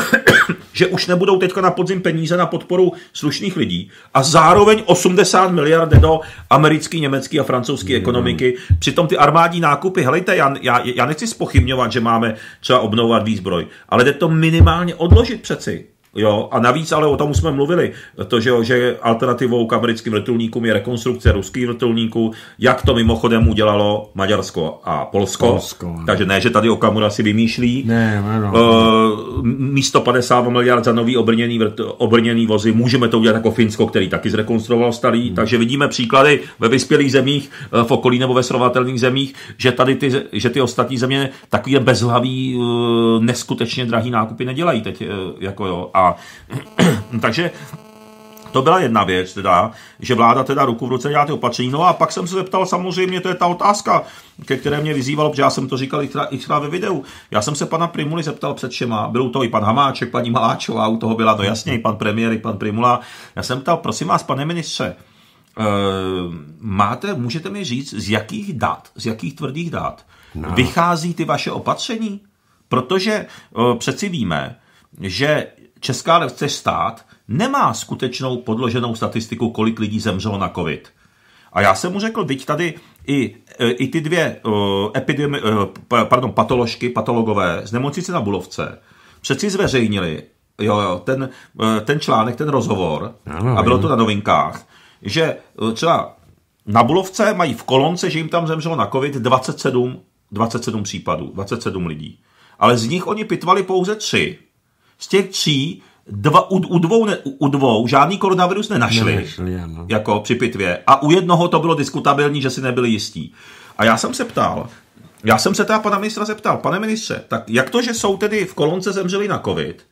že už nebudou teďka na podzim peníze na podporu slušných lidí a zároveň 80 miliard do americké, německé a francouzské mm. ekonomiky. Přitom ty armádní nákupy, helejte, já, já, já nechci spochybňovat, že máme třeba obnovovat výzbroj, ale jde to minimálně odložit přeci. Jo, a navíc, ale o tom už jsme mluvili, to, že, jo, že alternativou k americkým vrtulníkům je rekonstrukce ruských vrtulníků, jak to mimochodem udělalo Maďarsko a Polsko. Polsko Takže ne, že tady Okamura si vymýšlí. Ne, ne, ne. No. Uh, místo 50 miliard za nový obrněný, vrt, obrněný vozy, můžeme to udělat jako Finsko, který taky zrekonstruoval starý. Hmm. Takže vidíme příklady ve vyspělých zemích, eh, v okolí nebo ve srovnatelných zemích, že tady ty, že ty ostatní země takové bezhlavý, eh, neskutečně drahý nákupy nedělají teď. Eh, jako jo. A a takže to byla jedna věc, teda, že vláda teda ruku v ruce dělá ty opatření. No a pak jsem se zeptal, samozřejmě, to je ta otázka, ke které mě vyzývalo, protože já jsem to říkal i třeba, ve videu. Já jsem se pana Primuly zeptal před všema, byl u toho i pan Hamáček, paní Maláčová, u toho byla, no jasně, i pan premiér, i pan Primula. Já jsem ptal, prosím vás, pane ministře, Uh, máte, můžete mi říct, z jakých dat, z jakých tvrdých dat no. vychází ty vaše opatření? Protože uh, přeci víme, že Česká levce stát nemá skutečnou podloženou statistiku, kolik lidí zemřelo na covid. A já jsem mu řekl, byť tady i, i ty dvě uh, epidemi, uh, pardon, patoložky, patologové z nemocnice na Bulovce přeci zveřejnili jo, jo, ten, uh, ten článek, ten rozhovor, ano, a bylo to na novinkách, že uh, třeba na Bulovce mají v kolonce, že jim tam zemřelo na covid 27, 27 případů, 27 lidí. Ale z nich oni pitvali pouze tři z těch tří dva, u, u, dvou ne, u dvou žádný koronavirus nenašli, nenašli ano. jako při pitvě. A u jednoho to bylo diskutabilní, že si nebyli jistí. A já jsem se ptal, já jsem se teda pana ministra zeptal, pane ministře, tak jak to, že jsou tedy v kolonce zemřeli na covid,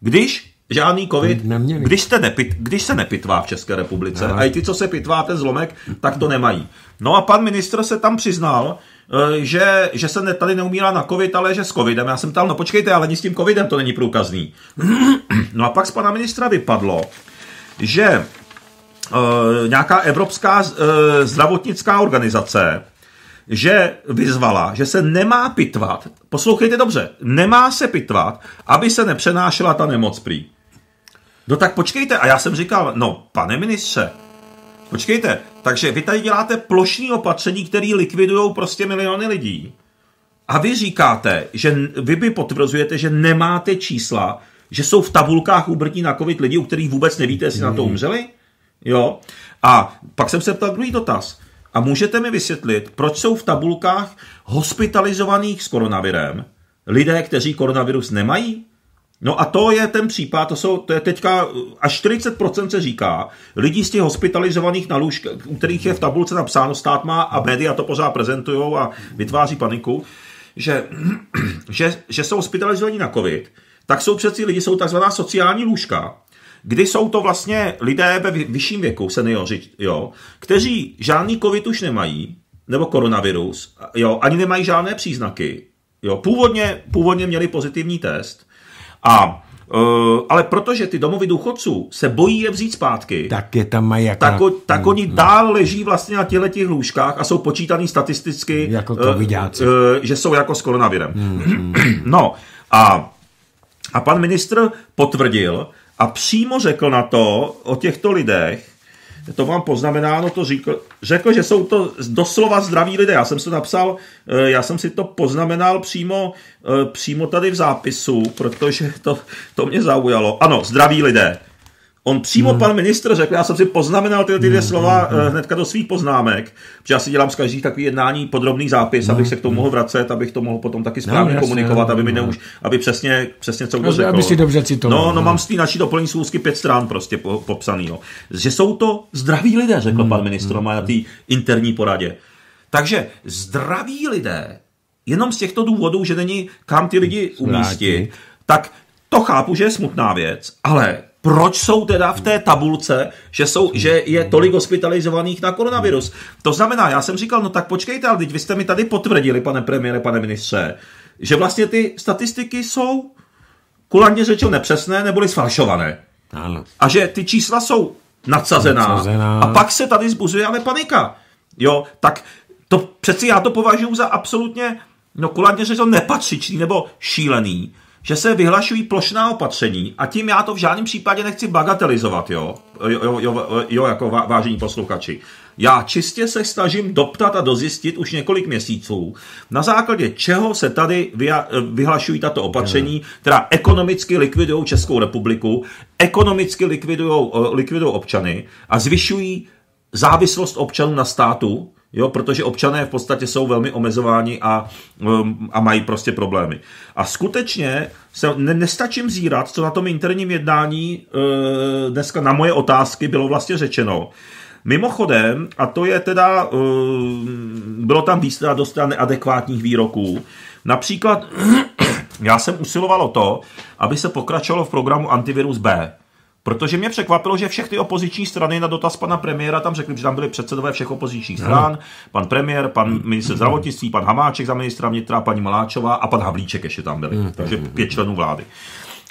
když žádný covid, když, jste nepit, když se nepitvá v České republice, no. a i ty, co se pitvá, ten zlomek, tak to nemají. No a pan ministr se tam přiznal, Eh, že, že se tady neumírá na covid, ale že s covidem. Já jsem tam, no počkejte, ale ani s tím covidem to není průkazný. No a pak z pana ministra vypadlo, že e, nějaká evropská e, zdravotnická organizace že vyzvala, že se nemá pitvat, poslouchejte dobře, nemá se pitvat, aby se nepřenášela ta nemoc prý. No tak počkejte, a já jsem říkal, no pane ministře, Počkejte, takže vy tady děláte plošní opatření, které likvidují prostě miliony lidí. A vy říkáte, že vy by potvrzujete, že nemáte čísla, že jsou v tabulkách úbrtí na covid lidi, u kterých vůbec nevíte, jestli na to hmm. umřeli? Jo. A pak jsem se ptal druhý dotaz. A můžete mi vysvětlit, proč jsou v tabulkách hospitalizovaných s koronavirem lidé, kteří koronavirus nemají? No a to je ten případ, to, jsou, to je teďka až 40% se říká, lidí z těch hospitalizovaných na lůžkách, u kterých je v tabulce napsáno stát má a média to pořád prezentují a vytváří paniku, že, že, že jsou hospitalizovaní na covid, tak jsou přeci lidi, jsou takzvaná sociální lůžka, kdy jsou to vlastně lidé ve vyšším věku, seniori, jo, kteří žádný covid už nemají, nebo koronavirus, jo, ani nemají žádné příznaky, jo, původně, původně měli pozitivní test, a Uh, ale protože ty domovy důchodců se bojí je vzít zpátky, tak, je tam mají jako- tak, tak hmm, oni hmm. dál leží vlastně na těle těch lůžkách a jsou počítaný statisticky, jako uh, uh, že jsou jako s koronavirem. Hmm. hmm. No a, a pan ministr potvrdil a přímo řekl na to o těchto lidech, to mám poznamenáno, to řekl, řekl, že jsou to doslova zdraví lidé. Já jsem si to napsal, eh, já jsem si to poznamenal přímo, eh, přímo tady v zápisu, protože to, to mě zaujalo. Ano, zdraví lidé. On přímo, hmm. pan ministr, řekl, já jsem si poznamenal tyhle ty dvě hmm. slova eh, hmm. hnedka do svých poznámek, že já si dělám z každých takový jednání podrobný zápis, hmm. abych se k tomu hmm. mohl vracet, abych to mohl potom taky no, správně no, komunikovat, aby mi no. neuž, aby přesně, přesně co kdo řekl. Aby si dobře citoval. No, no, no, mám z té naší doplní schůzky pět strán prostě po, popsaný, jo. Že jsou to zdraví lidé, řekl hmm. pan ministr, má hmm, na té interní poradě. Takže zdraví lidé, jenom z těchto důvodů, že není kam ty lidi umístit, tak to chápu, že je smutná věc, ale proč jsou teda v té tabulce, že, jsou, že je tolik hospitalizovaných na koronavirus. To znamená, já jsem říkal, no tak počkejte, ale teď vy jste mi tady potvrdili, pane premiére, pane ministře, že vlastně ty statistiky jsou kulantně řečeno nepřesné neboli sfalšované. Ano. A že ty čísla jsou nadsazená. nadsazená. A pak se tady zbuzuje ale panika. Jo, tak to přeci já to považuji za absolutně, no kulantně řečeno nepatřičný nebo šílený, že se vyhlašují plošná opatření a tím já to v žádném případě nechci bagatelizovat, jo, jo, jo, jo jako vážení posluchači. Já čistě se snažím doptat a dozjistit už několik měsíců, na základě čeho se tady vyhlašují tato opatření, hmm. která ekonomicky likvidují Českou republiku, ekonomicky likvidují eh, likvidují občany a zvyšují závislost občanů na státu, Jo, protože občané v podstatě jsou velmi omezováni a, um, a mají prostě problémy. A skutečně se ne, nestačím zírat, co na tom interním jednání e, dneska na moje otázky bylo vlastně řečeno. Mimochodem, a to je teda, e, bylo tam výstra dost neadekvátních výroků. Například já jsem usiloval o to, aby se pokračovalo v programu Antivirus B. Protože mě překvapilo, že všechny opoziční strany na dotaz pana premiéra tam řekli, že tam byli předsedové všech opozičních stran, no. pan premiér, pan minister zdravotnictví, pan Hamáček za ministra vnitra, paní Maláčová a pan Havlíček ještě tam byli. No. Takže pět členů vlády.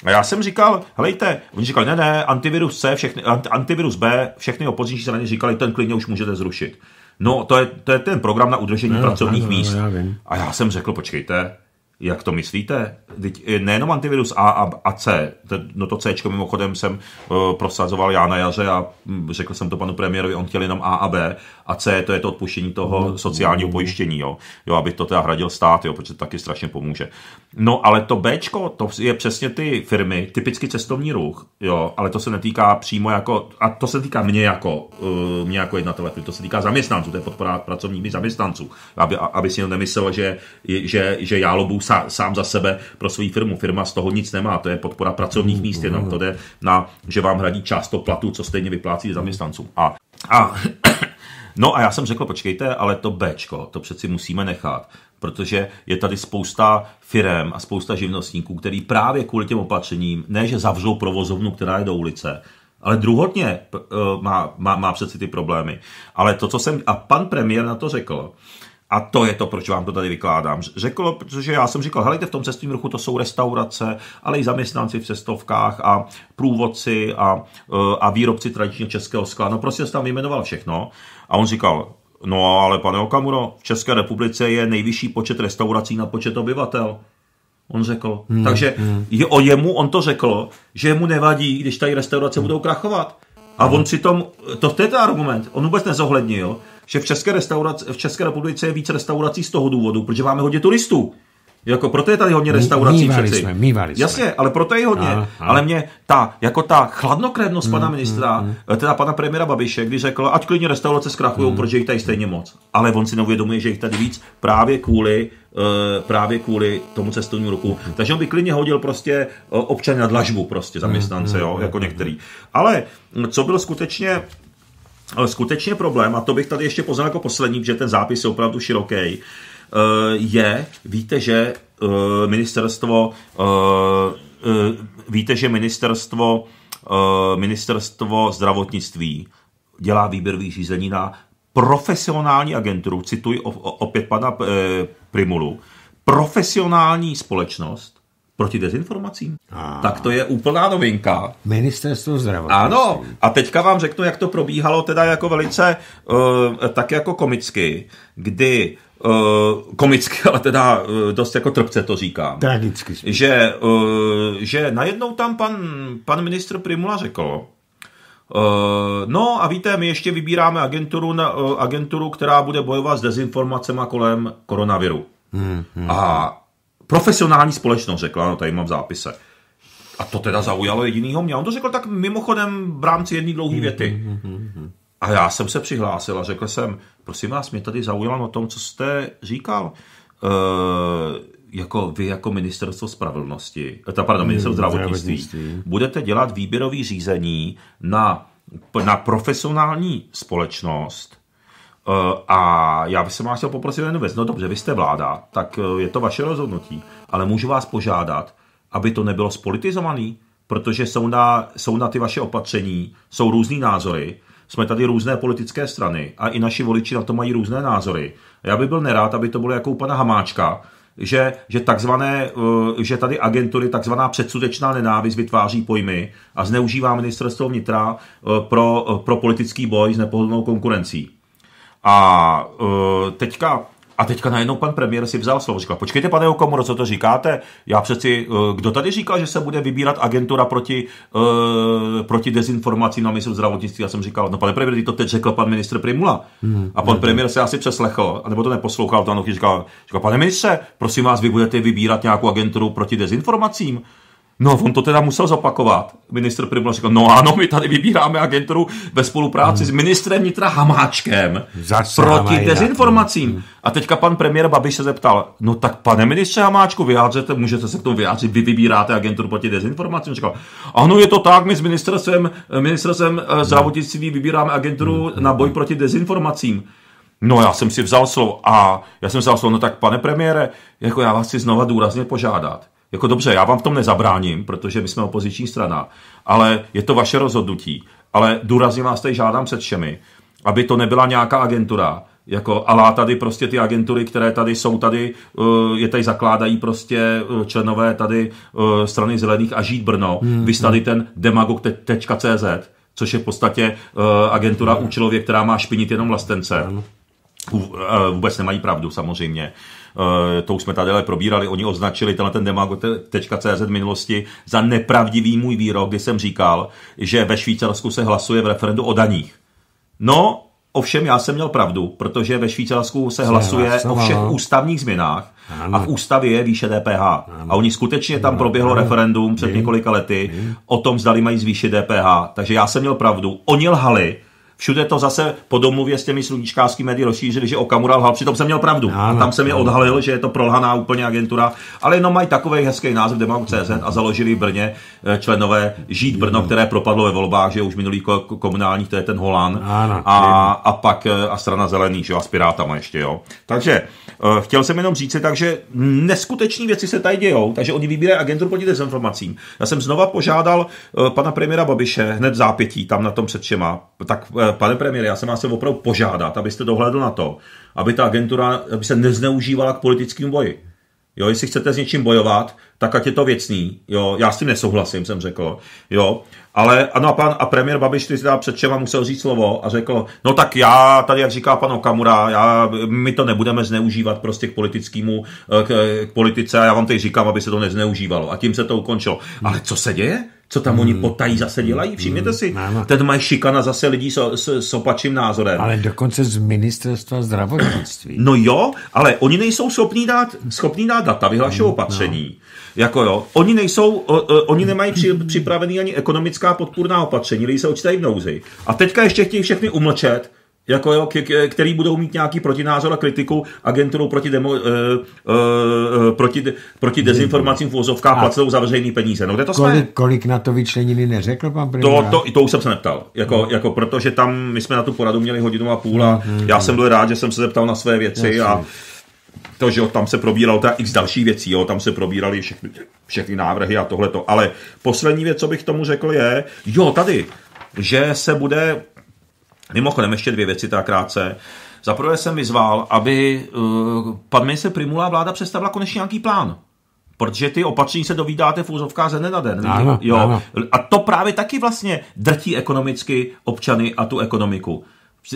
A já jsem říkal, helejte, oni říkali, ne, ne, antivirus C, všechny, antivirus B, všechny opoziční strany říkali, ten klidně už můžete zrušit. No, to je, to je ten program na udržení no, pracovních no, míst. No, já A já jsem řekl, počkejte, jak to myslíte? Teď eh, nejenom antivirus A a, a C, no to C mimochodem jsem uh, prosazoval já na jaře a hm, řekl jsem to panu premiérovi, on chtěl jenom A a B a C to je to odpuštění toho no, sociálního no, no. pojištění, jo, jo aby to teda hradil stát, jo, protože to taky strašně pomůže. No ale to B, to je přesně ty firmy, typicky cestovní ruch, jo, ale to se netýká přímo jako, a to se týká mě jako, uh, mě jako jednatele, to se týká zaměstnanců, to je podpora pracovními zaměstnanců, aby, aby si nemyslel, že, že, že já lobu sám za sebe pro svou firmu. Firma z toho nic nemá, to je podpora pracovních mm, míst, mm, jenom mm. to jde na, že vám hradí často platu, co stejně vyplácí zaměstnancům. A, a No a já jsem řekl, počkejte, ale to Bčko, to přeci musíme nechat, protože je tady spousta firem a spousta živnostníků, který právě kvůli těm opatřením, ne že zavřou provozovnu, která je do ulice, ale druhotně eh, má, má, má přeci ty problémy. Ale to, co jsem, a pan premiér na to řekl, a to je to, proč vám to tady vykládám. Řekl, protože já jsem říkal, helejte, v tom cestovním ruchu to jsou restaurace, ale i zaměstnanci v cestovkách a průvodci a, eh, a výrobci tradičně českého skla. No prostě jsem tam vyjmenoval všechno. A on říkal, no ale pane Okamuro, v České republice je nejvyšší počet restaurací na počet obyvatel. On řekl. Hmm, Takže hmm. Je, o jemu on to řekl, že mu nevadí, když tady restaurace hmm. budou krachovat. A on hmm. tom, to, to je ten argument, on vůbec nezohlednil, že v České, restauraci, v České republice je víc restaurací z toho důvodu, protože máme hodně turistů. Jako proto je tady hodně restaurací mývali přeci. Jsme, mývali jsme. Jasně, ale proto je hodně. Aha, aha. Ale mě ta, jako ta chladnokrevnost mm, pana mm, ministra, mm, teda pana premiéra Babiše, když řekl, ať klidně restaurace zkrachují, mm. protože jich tady stejně moc. Ale on si neuvědomuje, že jich tady víc právě kvůli eh, právě kvůli tomu cestovnímu ruku. Mm. Takže on by klidně hodil prostě eh, občany na dlažbu, prostě mm, zaměstnance, mm, jo, jako některý. Ale co bylo skutečně skutečně problém, a to bych tady ještě poznal jako poslední, protože ten zápis je opravdu široký, eh, je, víte, že eh, ministerstvo, eh, víte, že ministerstvo, ministerstvo zdravotnictví dělá výběrový řízení na profesionální agenturu, cituji opět pana Primulu, profesionální společnost, proti dezinformacím. A. Tak to je úplná novinka. Ministerstvo zdravotnictví. Ano, a teďka vám řeknu, jak to probíhalo teda jako velice, uh, tak jako komicky, kdy uh, komicky, ale teda uh, dost jako trpce to říkám. Tragicky. Spíš. Že, uh, že najednou tam pan, pan ministr Primula řekl, Uh, no a víte, my ještě vybíráme agenturu, na, uh, agenturu která bude bojovat s dezinformacemi kolem koronaviru. Hmm, hmm. A Profesionální společnost řekla, no tady mám v zápise. A to teda zaujalo jedinýho mě. On to řekl tak mimochodem v rámci jedné dlouhé mhm, věty. Mhm, mhm, a já jsem se přihlásil a řekl jsem, prosím vás, mě tady zaujalo na tom, co jste říkal. E, jako vy jako ministerstvo spravedlnosti, eh, ta, pardon, ministerstvo zdravotnictví, budete dělat výběrový řízení na, na profesionální společnost, Eh, a já bych se vás chtěl poprosit jednu věc. No dobře, vy jste vláda, tak eh, je to vaše rozhodnutí, ale můžu vás požádat, aby to nebylo spolitizovaný, protože jsou na, jsou na ty vaše opatření, jsou různý názory, jsme tady různé politické strany a i naši voliči na to mají různé názory. Já bych byl nerád, aby to bylo jako u pana Hamáčka, že, že, takzvané, eh, že tady agentury takzvaná předsudečná nenávist vytváří pojmy a zneužívá ministerstvo vnitra pro, pro politický boj s nepohodlnou konkurencí. A uh, teďka a teďka najednou pan premiér si vzal slovo, říkal, počkejte pane Okamuro, co to říkáte? Já přeci, e, kdo tady říkal, že se bude vybírat agentura proti, uh, proti dezinformacím na mysl zdravotnictví? Já jsem říkal, no pane premiér, to teď řekl pan ministr Primula. Hmm. A pan ne, hmm. premiér se asi přeslechl, nebo to neposlouchal, to ano, říkal, říkal, pane ministře, prosím vás, vy budete vybírat nějakou agenturu proti dezinformacím? No, on to teda musel zopakovat. Minister Primula řekl, no ano, my tady vybíráme agenturu ve spolupráci hmm. s ministrem vnitra Hamáčkem Zase proti no. dezinformacím. Hmm. A teďka pan premiér Babiš se zeptal, no tak pane ministře Hamáčku, vyjádřete, můžete se k tomu vyjádřit, vy vybíráte agenturu proti dezinformacím. Říkal, ano, je to tak, my s ministrem, ministrem hmm. Eh, zdravotnictví vybíráme agenturu hmm. na boj proti dezinformacím. No já jsem si vzal slovo a já jsem si vzal slovo, no tak pane premiére, jako já vás chci znova důrazně požádat jako dobře, já vám v tom nezabráním, protože my jsme opoziční strana, ale je to vaše rozhodnutí. Ale důrazně vás tady žádám před všemi, aby to nebyla nějaká agentura, jako alá tady prostě ty agentury, které tady jsou tady, eh, je tady zakládají prostě eh, členové tady eh, strany zelených a žít Brno. Hmm. Vy tady hmm. ten demagog.cz, což je v podstatě agentura hmm. účelově, která má špinit jenom vlastence. Vůbec nemají pravdu samozřejmě. Eh, to už jsme tady probírali, oni označili tenhle ten demago.cz v minulosti za nepravdivý můj výrok, kdy jsem říkal, že ve Švýcarsku se hlasuje v referendu o daních. No, Ovšem já jsem měl pravdu, protože ve Švýcarsku se hlasuje o všech ústavních změnách a v ústavě je výše DPH. A oni skutečně tam proběhlo referendum před několika lety o tom, zdali mají zvýšit DPH. Takže já jsem měl pravdu, oni lhali, všude to zase po domluvě s těmi sluníčkářskými médii rozšířili, že Okamura lhal, přitom jsem měl pravdu. Ano, a tam se mi odhalil, že je to prolhaná úplně agentura, ale jenom mají takový hezký název Demo.cz a založili v Brně eh, členové Žít Brno, které propadlo ve volbách, že už minulý komunálních, to je ten Holan. a, a, pak eh, a strana zelený, že a s pirátama ještě, jo. Takže eh, chtěl jsem jenom říct, takže neskuteční věci se tady dějou, takže oni vybírají agenturu proti dezinformacím. Já jsem znova požádal pana premiéra Babiše hned zápětí, tam na tom před všema, tak pane premiére, já jsem vás chtěl opravdu požádat, abyste dohledl na to, aby ta agentura aby se nezneužívala k politickým boji. Jo, jestli chcete s něčím bojovat, tak ať je to věcný. Jo, já s tím nesouhlasím, jsem řekl. Jo, ale ano a pan a premiér Babiš ty dá před čema musel říct slovo a řekl, no tak já tady, jak říká pan Okamura, já, my to nebudeme zneužívat prostě k politickému, eh, k, k politice a já vám teď říkám, aby se to nezneužívalo. A tím se to ukončilo. Ale co se děje? co tam hmm. oni potají zase dělají. Všimněte hmm. si, ano. ten mají šikana zase lidí s, s, s opačným názorem. Ale dokonce z ministerstva zdravotnictví. No jo, ale oni nejsou schopní dát, schopní dát data, vyhlašují hmm. opatření. No. Jako jo, oni nejsou, oni nemají při, připravený ani ekonomická podpůrná opatření, lidi se očítají v nouzi. A teďka ještě chtějí všechny umlčet, jako jo, k, který budou mít nějaký protinázor a kritiku agenturou proti, demo, e, e, proti, proti dezinformacím v vozovkách placenou za veřejný peníze. No, kde to kolik, jsme? kolik na to vyčleniny neřekl pan premiér? To, to, to už jsem se neptal, jako, no. jako, protože tam my jsme na tu poradu měli hodinu a půl a mm-hmm. já jsem byl rád, že jsem se zeptal na své věci Jasně. a to, že jo, tam se probíralo ta x další věcí, jo, tam se probíraly všechny, všechny návrhy a tohleto. Ale poslední věc, co bych tomu řekl, je, jo, tady, že se bude Mimochodem ještě dvě věci, tak krátce. Za prvé jsem vyzval, aby uh, pan minister Primula vláda představila konečně nějaký plán. Protože ty opatření se dovídáte v úzovkách ze dne na den. Ano, jo. Ano. A to právě taky vlastně drtí ekonomicky občany a tu ekonomiku.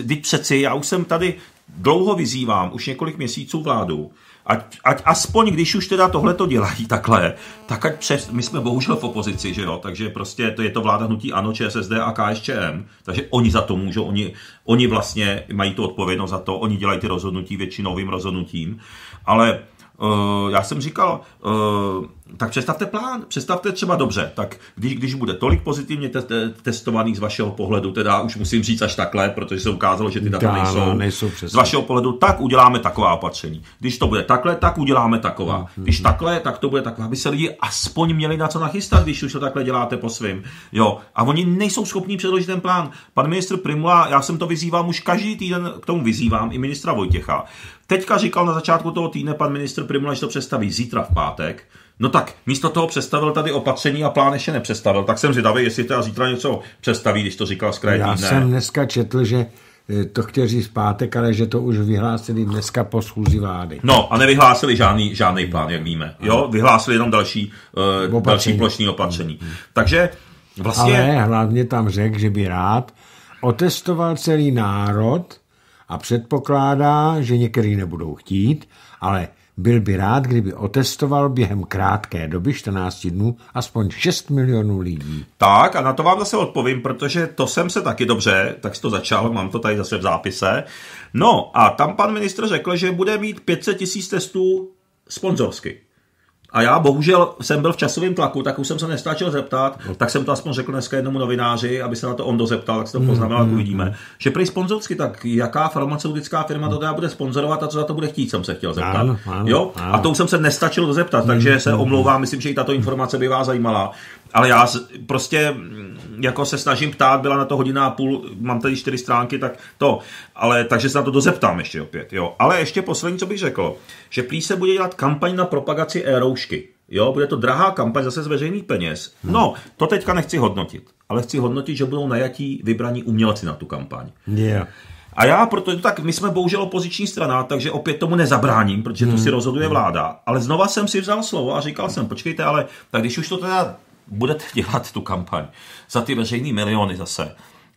Teď přeci, já už jsem tady dlouho vyzývám, už několik měsíců vládu, Ať, ať aspoň, když už teda tohle to dělají takhle, tak ať přes, my jsme bohužel v opozici, že jo, takže prostě to je to vláda hnutí ANO, ČSSD a KSČM, takže oni za to můžou, oni, oni vlastně mají tu odpovědnost za to, oni dělají ty rozhodnutí většinovým rozhodnutím, ale Uh, já jsem říkal, uh, tak představte plán, představte třeba dobře, tak když, když bude tolik pozitivně te- te- testovaných z vašeho pohledu, teda už musím říct až takhle, protože se ukázalo, že ty data Dále, no, nejsou, nejsou z vašeho pohledu, tak uděláme taková opatření. Když to bude takhle, tak uděláme taková. Mm-hmm. Když takhle, tak to bude taková. aby se lidi aspoň měli na co nachystat, když už to takhle děláte po svým. Jo, a oni nejsou schopní předložit ten plán. Pan ministr Primula, já jsem to vyzývám už každý týden, k tomu vyzývám i ministra Vojtěcha, Teďka říkal na začátku toho týdne pan ministr Primula, že to přestaví zítra v pátek. No tak místo toho přestavil tady opatření a plán ještě nepřestavil. Tak jsem zvědavý, jestli teda zítra něco přestaví, když to říkal z kraje Já týdne. jsem dneska četl, že eh, to chtěl říct v pátek, ale že to už vyhlásili dneska po schůzi vlády. No a nevyhlásili žádný, žádný plán, jak víme. Jo, vyhlásili jenom další, uh, další plošní opatření. Hmm, hmm. Takže vlastně... Ale hlavně tam řekl, že by rád otestoval celý národ, a předpokládá, že některý nebudou chtít, ale byl by rád, kdyby otestoval během krátké doby 14 dnů aspoň 6 milionů lidí. Tak a na to vám zase odpovím, protože to jsem se taky dobře, tak to začal, mám to tady zase v zápise. No a tam pan ministr řekl, že bude mít 500 tisíc testů sponzorsky a já bohužel jsem byl v časovém tlaku, tak už jsem se nestačil zeptat, tak jsem to aspoň řekl dneska jednomu novináři, aby se na to on dozeptal, tak se to hmm, poznamenal, mm, uvidíme. Hmm. Že prý sponzorsky, tak jaká farmaceutická firma to teda bude sponzorovat a co za to bude chtít, jsem se chtěl zeptat. Ano, ano, jo? Ano. A to už jsem se nestačil dozeptat, takže hmm, se omlouvám, myslím, že i tato informace by vás zajímala. Ale já prostě mm, jako se snažím ptát, byla na to hodina a půl, mám tady čtyři stránky, tak to. Ale takže se na to dozeptám ještě opět. Jo. Ale ještě poslední, co bych řekl, že prý se bude dělat kampaň na propagaci e-roušky. Jo, bude to drahá kampaň zase z veřejných peněz. Hmm. No, to teďka nechci hodnotit, ale chci hodnotit, že budou najatí vybraní umělci na tu kampaň. Yeah. A já, protože tak, my jsme bohužel opoziční strana, takže opět tomu nezabráním, protože to hmm. si rozhoduje vláda. Ale znova jsem si vzal slovo a říkal jsem, počkejte, ale tak když už to teda budete dělat tu kampaň za ty veřejné miliony zase,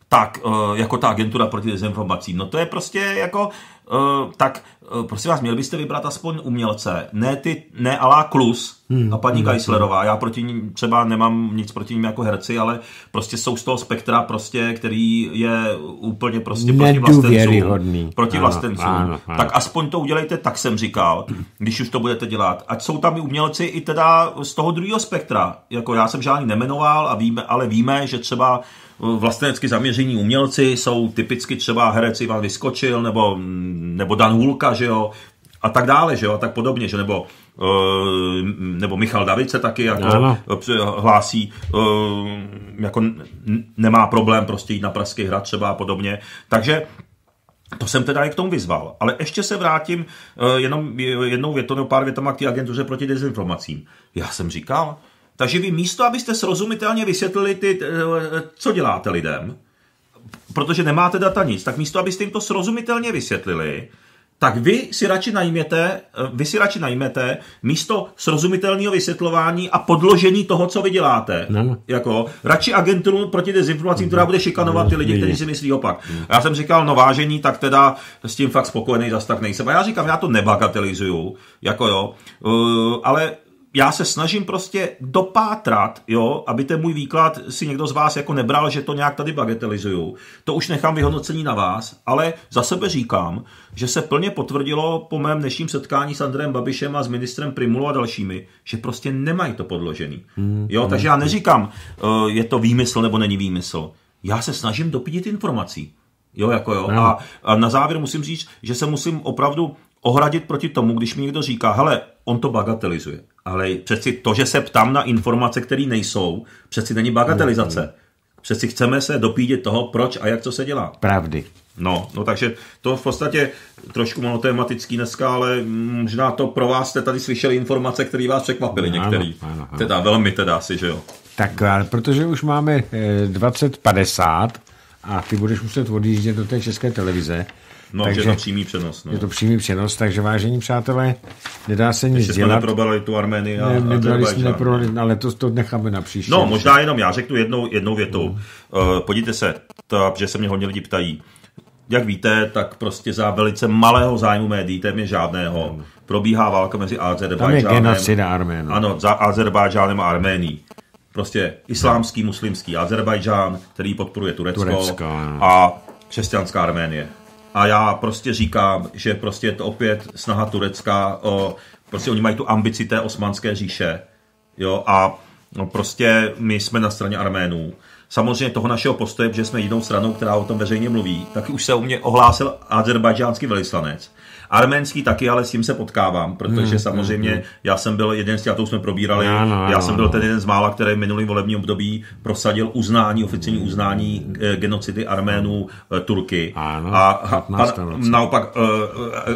tak eh, jako ta agentura proti dezinformacím, no to je prostě jako, eh, tak Eh, prosím vás, měl byste vybrat aspoň umělce, ne ty, ne alá Klus hmm. a paní Geislerová, já proti ním třeba nemám nic proti ním jako herci, ale prostě jsou z toho spektra prostě, který je úplně prostě proti vlastencům. Proti vlastencům. Tak aspoň to udělejte, tak jsem říkal, když už to budete dělat. Ať jsou tam i umělci i teda z toho druhého spektra. Jako já jsem žádný nemenoval, a víme, ale víme, že třeba eh, vlastenecky zaměření umělci jsou typicky třeba herec Ivan Vyskočil nebo, mm, nebo Dan Hulka, že jo, a tak dále, že jo, a tak podobně, že nebo eh, nebo Michal Davice taky jako no. hlásí, eh, jako nemá problém prostě jít na Pražský hrad třeba a podobně. Takže to jsem teda i k tomu vyzval. Ale ještě se vrátím jenom jednou větou nebo pár větama k té agentuře proti dezinformacím. Já jsem říkal, takže vy místo, abyste srozumitelně vysvětlili, ty, co děláte lidem, protože nemáte data nic, tak místo, abyste jim to srozumitelně vysvětlili, tak vy si radši najměte, eh, vy si radši najměte místo srozumitelného vysvětlování a podložení toho, co vy děláte. No, no. Jako, radši agenturu proti dezinformacím, no, která bude šikanovat no, ty lidi, kteří si myslí opak. No. Já jsem říkal, no vážení, tak teda s tím fakt spokojený zas tak nejsem. A já říkám, já to nebagatelizuju, jako jo, uh, ale já se snažím prostě dopátrat, jo, aby ten můj výklad si někdo z vás jako nebral, že to nějak tady bagatelizuju. To už nechám vyhodnocení na vás, ale za sebe říkám, že se plně potvrdilo po mém dnešním setkání s Andrem Babišem a s ministrem Primulou a dalšími, že prostě nemají to podložený. Hmm, jo, hmm, takže já hmm. neříkám, eh, je to výmysl nebo není výmysl. Já se snažím dopídit informací. Jo, jako jo. A, a na závěr musím říct, že se musím opravdu ohradit proti tomu, když mi někdo říká, hele, on to bagatelizuje. Ale přeci to, že se ptám na informace, které nejsou, přeci není bagatelizace. Mhm. Přeci chceme se dopídit toho, proč a jak to se dělá. Pravdy. No, no takže to v podstatě trošku monotematický dneska, ale možná to pro vás jste tady slyšeli informace, které vás překvapily no, některé. Teda velmi teda asi, že jo. Tak ale protože už máme 2050 eh, a ty budeš muset odjíždět do té české televize, No, takže je to no. přímý přenos. No. Je to přímý přenos, takže vážení přátelé, nedá se nic Ještě dělat. jsme tu Armenii a ne, a jsme ale to, to necháme na příště. No, možná jenom já řeknu jednou, jednou větou. Hmm. Uh, podívejte se, ta, že se mě hodně lidi ptají. Jak víte, tak prostě za velice malého zájmu médií, téměř žádného, no. probíhá válka mezi Azerbajdžánem. Tam je genocida Arménů. Ano, za Azerbajdžánem a Arménií prostě islámský, muslimský Azerbajdžán, který podporuje Turecko, Turecko a křesťanská Arménie. A já prostě říkám, že prostě je to opět snaha Turecka, o, prostě oni mají tu ambici té osmanské říše, jo, a no, prostě my jsme na straně Arménů. Samozřejmě toho našeho postoje, že jsme jinou stranou, která o tom veřejně mluví, tak už se u mě ohlásil azerbajdžánský velislanec, Arménský taky, ale s tím se potkávám, protože hmm, samozřejmě hmm. hmm. já jsem byl jeden z těch, a to jsme probírali, no, no, já no, jsem byl no. ten jeden z mála, který minulý volební období prosadil uznání, oficiální uznání eh, genocidy Arménů eh, Turky. Ano, a, a pan, naopak uh,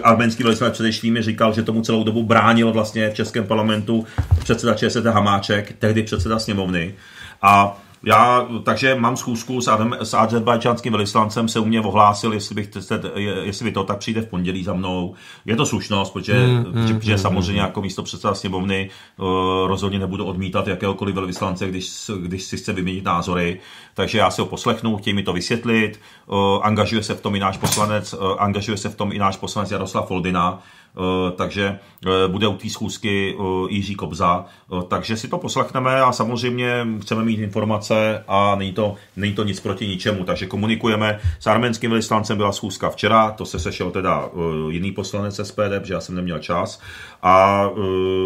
arménský velvyslanec předešlý mi říkal, že tomu celou dobu bránil vlastně v Českém parlamentu předseda ČSSD Hamáček, tehdy předseda sněmovny. A já, takže mám schůzku s, Adem, s azerbajdžánským velislancem, se u mě ohlásil, jestli, bych, se, jestli by to tak přijde v pondělí za mnou. Je to slušnost, protože, mm, mm, protože mm, mm, samozřejmě jako místo předseda sněmovny uh, rozhodně nebudu odmítat jakéhokoliv velvyslance, když, když si chce vyměnit názory. Takže já si ho poslechnu, chtějí mi to vysvětlit. Uh, angažuje se v tom i náš poslanec, uh, angažuje se v tom i náš poslanec Jaroslav Foldina, Eh, takže eh, bude u té schůzky eh, Jiří Kobza, takže si to poslechneme a samozřejmě chceme mít informace a není to, není to nic proti ničemu, takže komunikujeme. S arménským vyslancem byla schůzka včera, to se sešel teda jiný poslanec SPD, protože já jsem neměl čas, a,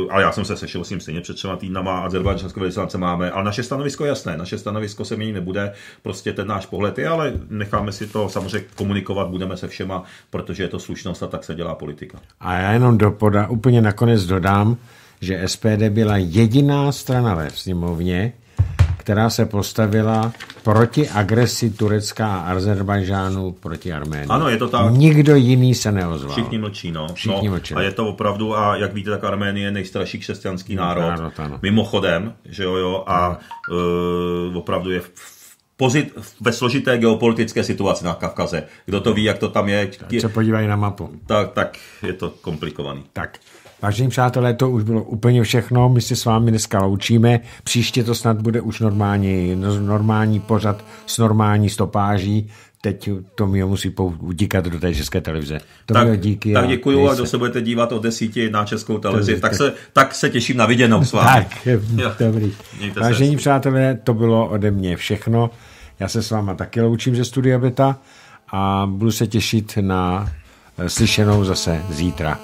a já jsem se sešel s ním stejně před třema týdnama, azerbajdžanského vyslance máme, ale naše stanovisko je jasné, naše stanovisko se mění nebude, prostě ten náš pohled je, ale necháme si to samozřejmě komunikovat, budeme se všema, protože je to slušnost a tak se dělá politika. A já jenom dopoda úplně nakonec dodám, že SPD byla jediná strana ve sněmovně, která se postavila proti agresi Turecka a Azerbajžánu proti Arménii. Ano, je to tak. Nikdo jiný se neozval. Všichni mlčí, no. Všichni no a je to opravdu, a jak víte, tak Arménie je nejstarší křesťanský národ. národ ano. Mimochodem, že jo, jo, a no. uh, opravdu je v pozit, ve složité geopolitické situaci na Kavkaze. Kdo to ví, jak to tam je? Tak se podívají na mapu. Tak, tak je to komplikovaný. Tak. Vážení přátelé, to už bylo úplně všechno. My se s vámi dneska loučíme. Příště to snad bude už normální, no, normální pořad s normální stopáží teď to mě musí utíkat do té české televize. To tak, díky. Tak děkuju a kdo se budete dívat od desíti na českou televizi, tak, se, tak se těším na viděnou s vámi. tak, dobrý. Vážení se. přátelé, to bylo ode mě všechno. Já se s váma taky loučím ze Studia Beta a budu se těšit na eh, slyšenou zase zítra.